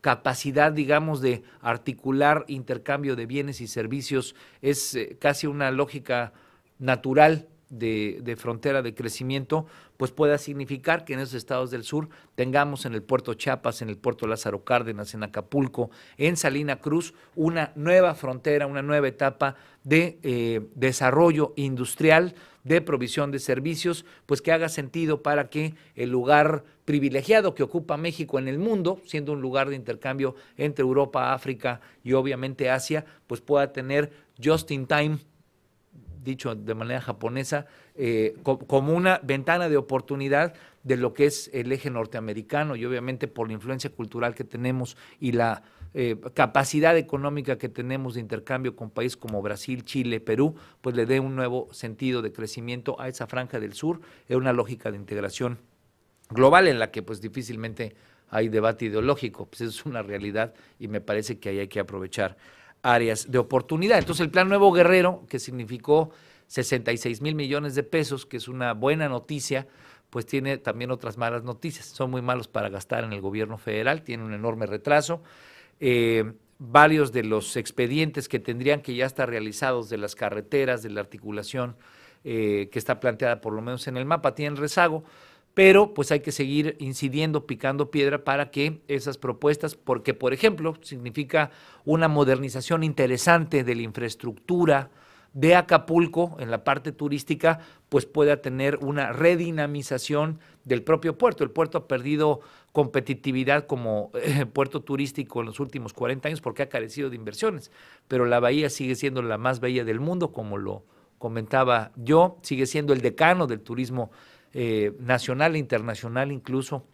capacidad, digamos, de articular intercambio de bienes y servicios es eh, casi una lógica natural de, de, frontera de crecimiento, pues pueda significar que en esos estados del sur tengamos en el puerto Chiapas, en el puerto Lázaro Cárdenas, en Acapulco, en Salina Cruz, una nueva frontera, una nueva etapa de eh, desarrollo industrial, de provisión de servicios, pues que haga sentido para que el lugar privilegiado que ocupa México en el mundo, siendo un lugar de intercambio entre Europa, África y obviamente Asia, pues pueda tener just in time dicho de manera japonesa, eh, como una ventana de oportunidad de lo que es el eje norteamericano y obviamente por la influencia cultural que tenemos y la eh, capacidad económica que tenemos de intercambio con países como Brasil, Chile, Perú, pues le dé un nuevo sentido de crecimiento a esa franja del sur, es una lógica de integración global en la que pues difícilmente hay debate ideológico, pues es una realidad y me parece que ahí hay que aprovechar áreas de oportunidad. Entonces el Plan Nuevo Guerrero, que significó 66 mil millones de pesos, que es una buena noticia, pues tiene también otras malas noticias. Son muy malos para gastar en el gobierno federal, tiene un enorme retraso. Eh, varios de los expedientes que tendrían que ya estar realizados de las carreteras, de la articulación eh, que está planteada por lo menos en el mapa, tienen rezago pero pues hay que seguir incidiendo, picando piedra para que esas propuestas, porque por ejemplo significa una modernización interesante de la infraestructura de Acapulco en la parte turística, pues pueda tener una redinamización del propio puerto. El puerto ha perdido competitividad como eh, puerto turístico en los últimos 40 años porque ha carecido de inversiones, pero la bahía sigue siendo la más bella del mundo, como lo comentaba yo, sigue siendo el decano del turismo eh, nacional e internacional incluso.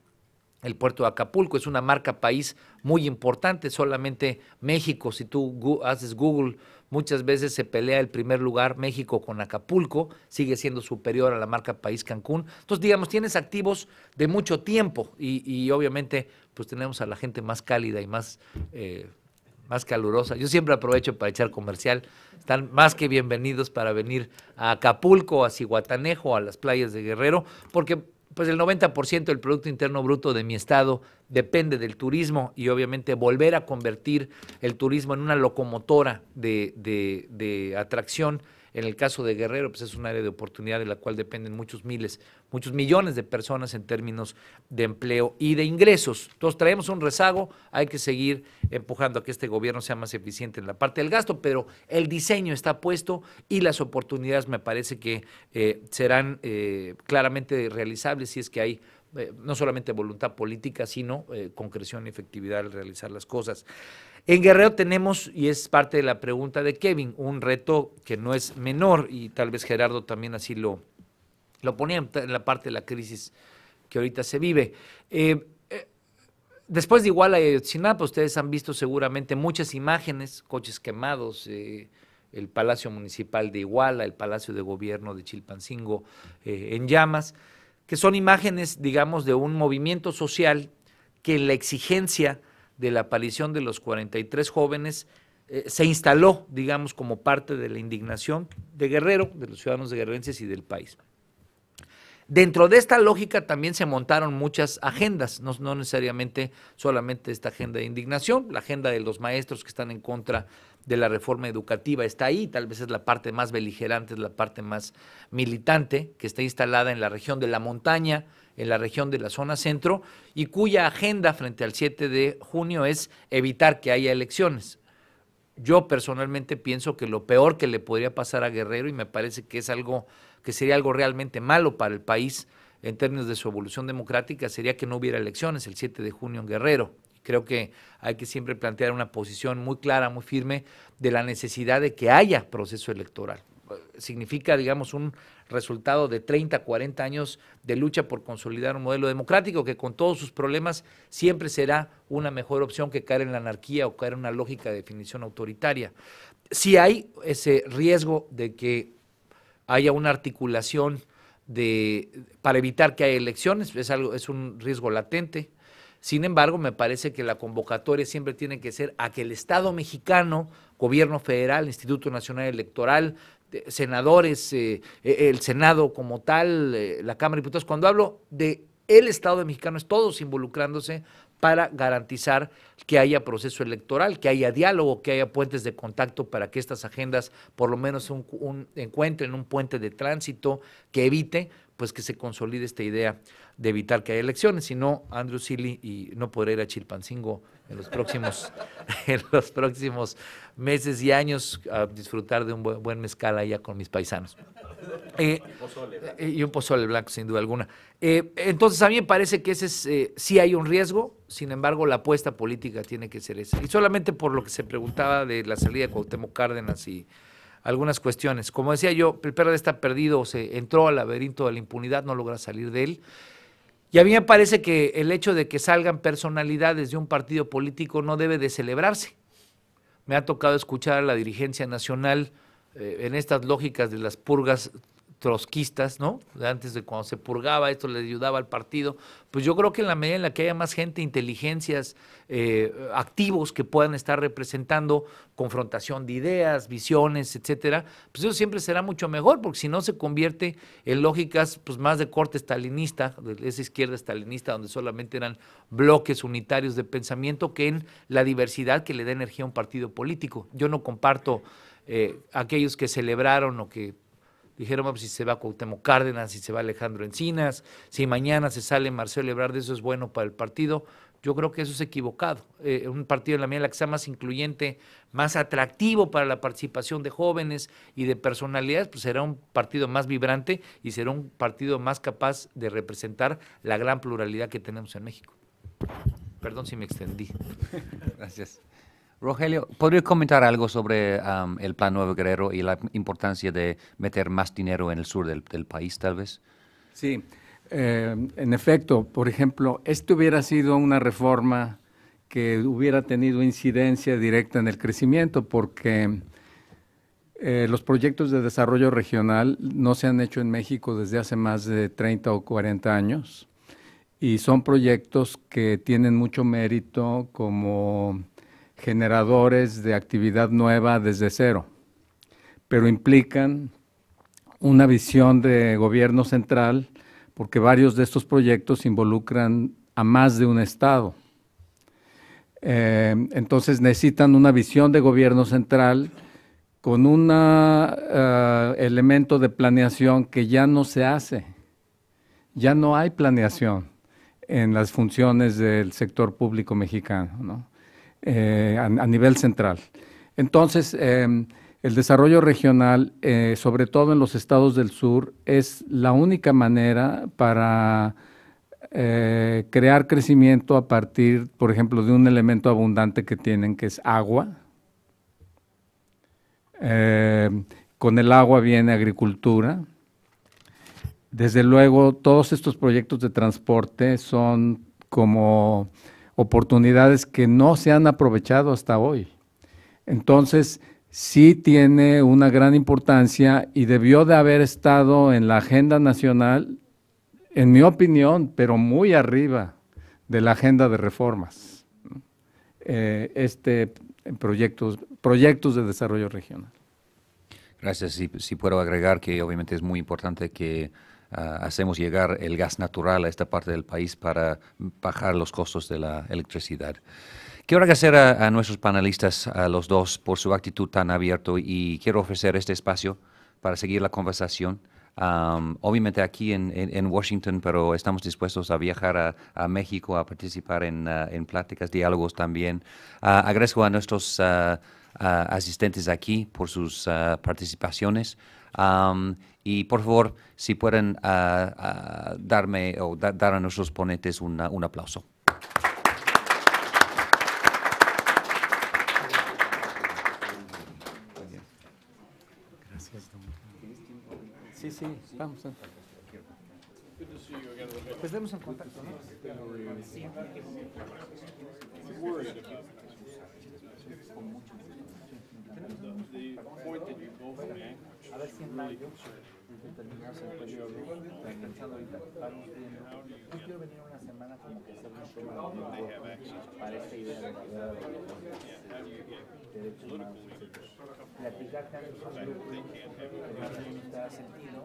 El puerto de Acapulco es una marca país muy importante, solamente México, si tú haces Google, muchas veces se pelea el primer lugar México con Acapulco, sigue siendo superior a la marca país Cancún. Entonces, digamos, tienes activos de mucho tiempo y, obviamente pues tenemos a la gente más cálida y más... Eh, más calurosa. Yo siempre aprovecho para echar comercial. Están más que bienvenidos para venir a Acapulco, a Cihuatanejo, a las playas de Guerrero, porque pues el 90% del Producto Interno Bruto de mi estado depende del turismo y obviamente volver a convertir el turismo en una locomotora de, de, de atracción en el caso de Guerrero, pues es un área de oportunidad de la cual dependen muchos miles, muchos millones de personas en términos de empleo y de ingresos. Entonces traemos un rezago, hay que seguir empujando a que este gobierno sea más eficiente en la parte del gasto, pero el diseño está puesto y las oportunidades me parece que eh, serán eh, claramente realizables si es que hay eh, no solamente voluntad política, sino concreción y efectividad al realizar las cosas. En Guerrero tenemos, y es parte de la pregunta de Kevin, un reto que no es menor, y tal vez Gerardo también así lo, lo ponía en la parte de la crisis que ahorita se vive. Eh, eh, después de Iguala y Ayotzinapa, ustedes han visto seguramente muchas imágenes, coches quemados, eh, el Palacio Municipal de Iguala, el Palacio de Gobierno de Chilpancingo en llamas, que son imágenes, digamos, de un movimiento social que la exigencia de la aparición de los 43 jóvenes eh, se instaló, digamos, como parte de la indignación de Guerrero, de los ciudadanos de Guerrero y del país. Dentro de esta lógica también se montaron muchas agendas, no, no, necesariamente solamente esta agenda de indignación, la agenda de los maestros que están en contra de la reforma educativa está ahí, tal vez es la parte más beligerante, es la parte más militante, que está instalada en la región de la montaña, en la región de la zona centro y cuya agenda frente al 7 de junio es evitar que haya elecciones. Yo personalmente pienso que lo peor que le podría pasar a Guerrero, y me parece que es algo que sería algo realmente malo para el país en términos de su evolución democrática, sería que no hubiera elecciones el 7 de junio en Guerrero. Creo que hay que siempre plantear una posición muy clara, muy firme de la necesidad de que haya proceso electoral significa, digamos, un resultado de 30, 40 años de lucha por consolidar un modelo democrático que con todos sus problemas siempre será una mejor opción que caer en la anarquía o caer en una lógica de definición autoritaria. Si hay ese riesgo de que haya una articulación de, para evitar que haya elecciones, es, algo, es un riesgo latente. Sin embargo, me parece que la convocatoria siempre tiene que ser a que el Estado mexicano, gobierno federal, Instituto Nacional Electoral, senadores, eh, eh, el Senado como tal, eh, la Cámara de Diputados. Cuando hablo de el Estado de mexicano, es todos involucrándose para garantizar que haya proceso electoral, que haya diálogo, que haya puentes de contacto para que estas agendas por lo menos un, encuentren un puente de tránsito que evite pues que se consolide esta idea de evitar que haya elecciones, si no, Andrew Silly y no podrá ir a Chilpancingo en los próximos, en los próximos meses y años a disfrutar de un buen, mezcal allá con mis paisanos. Eh, eh, y un pozole blanco, sin duda alguna. Eh, entonces, a mí me parece que ese sí hay un riesgo, sin embargo, la apuesta política tiene que ser esa. Y solamente por lo que se preguntaba de la salida de Cuauhtémoc Cárdenas y algunas cuestiones. Como decía yo, el perro está perdido, se entró al laberinto de la impunidad, no logra salir de él. Y a mí me parece que el hecho de que salgan personalidades de un partido político no debe de celebrarse. Me ha tocado escuchar a la dirigencia nacional eh, en estas lógicas de las purgas trotskistas, ¿no? Antes de cuando se purgaba, esto le ayudaba al partido. Pues yo creo que en la medida en la que haya más gente, inteligencias, eh, activos que puedan estar representando confrontación de ideas, visiones, etcétera, pues eso siempre será mucho mejor, porque si no se convierte en lógicas pues más de corte stalinista, de esa izquierda stalinista, donde solamente eran bloques unitarios de pensamiento, que en la diversidad que le da energía a un partido político. Yo no comparto eh, aquellos que celebraron o que Dijeron, si se va Cuauhtémoc Cárdenas, si se va Alejandro Encinas, si mañana se sale Marcelo Ebrard, eso es bueno para el partido. Yo creo que eso es equivocado. Eh, un partido en la medida en la que sea más incluyente, más atractivo para la participación de jóvenes y de personalidades, pues será un partido más vibrante y será un partido más capaz de representar la gran pluralidad que tenemos en México. Perdón si me extendí. Gracias. Rogelio, ¿podrías comentar algo sobre el Plan Nuevo Guerrero y la importancia de meter más dinero en el sur del, país, tal vez? Sí, eh, en efecto, por ejemplo, esto hubiera sido una reforma que hubiera tenido incidencia directa en el crecimiento, porque eh, los proyectos de desarrollo regional no se han hecho en México desde hace más de 30 o 40 años y son proyectos que tienen mucho mérito como generadores de actividad nueva desde cero, pero implican una visión de gobierno central porque varios de estos proyectos involucran a más de un Estado. Eh, entonces necesitan una visión de gobierno central con un ah, eh, elemento de planeación que ya no se hace. Ya no hay planeación en las funciones del sector público mexicano. ¿no? Eh, a, nivel central. Entonces, em, el desarrollo regional, eh, sobre todo en los estados del sur, es la única manera para eh, crear crecimiento a partir, por ejemplo, de un elemento abundante que tienen, que es agua. Em, con el agua viene agricultura. Desde luego, todos estos proyectos de transporte son como oportunidades que no se han aprovechado hasta hoy. Entonces, sí tiene una gran importancia y debió de haber estado en la agenda nacional, en mi opinión, pero muy arriba de la agenda de reformas, eh, este proyectos, proyectos de desarrollo regional. Gracias. Si, si puedo agregar que obviamente es muy importante que Ah, hacemos llegar el gas natural a esta parte del país para bajar los costos de la electricidad. Quiero agradecer a, a nuestros panelistas, a los dos, por su actitud tan abierta y quiero ofrecer este espacio para seguir la conversación. obviamente aquí en, Washington, pero estamos dispuestos a viajar a, México, a participar en, ah, pláticas, diálogos también. Ah, agradezco a nuestros asistentes aquí por sus participaciones. Um, y por favor, si pueden uh, uh, darme o dar a nuestros ponentes una, ah, un aplauso. Gracias. Sí, sí, vamos. Pues demos en contacto, ¿no? a ver si en mayo, que terminamos el periodo, estoy pensando ahorita, vamos viendo. Yo quiero venir una semana como que hacer un tema para esta idea de la ciudad de los derechos humanos, platicar tanto sobre grupos que no tiene sentido,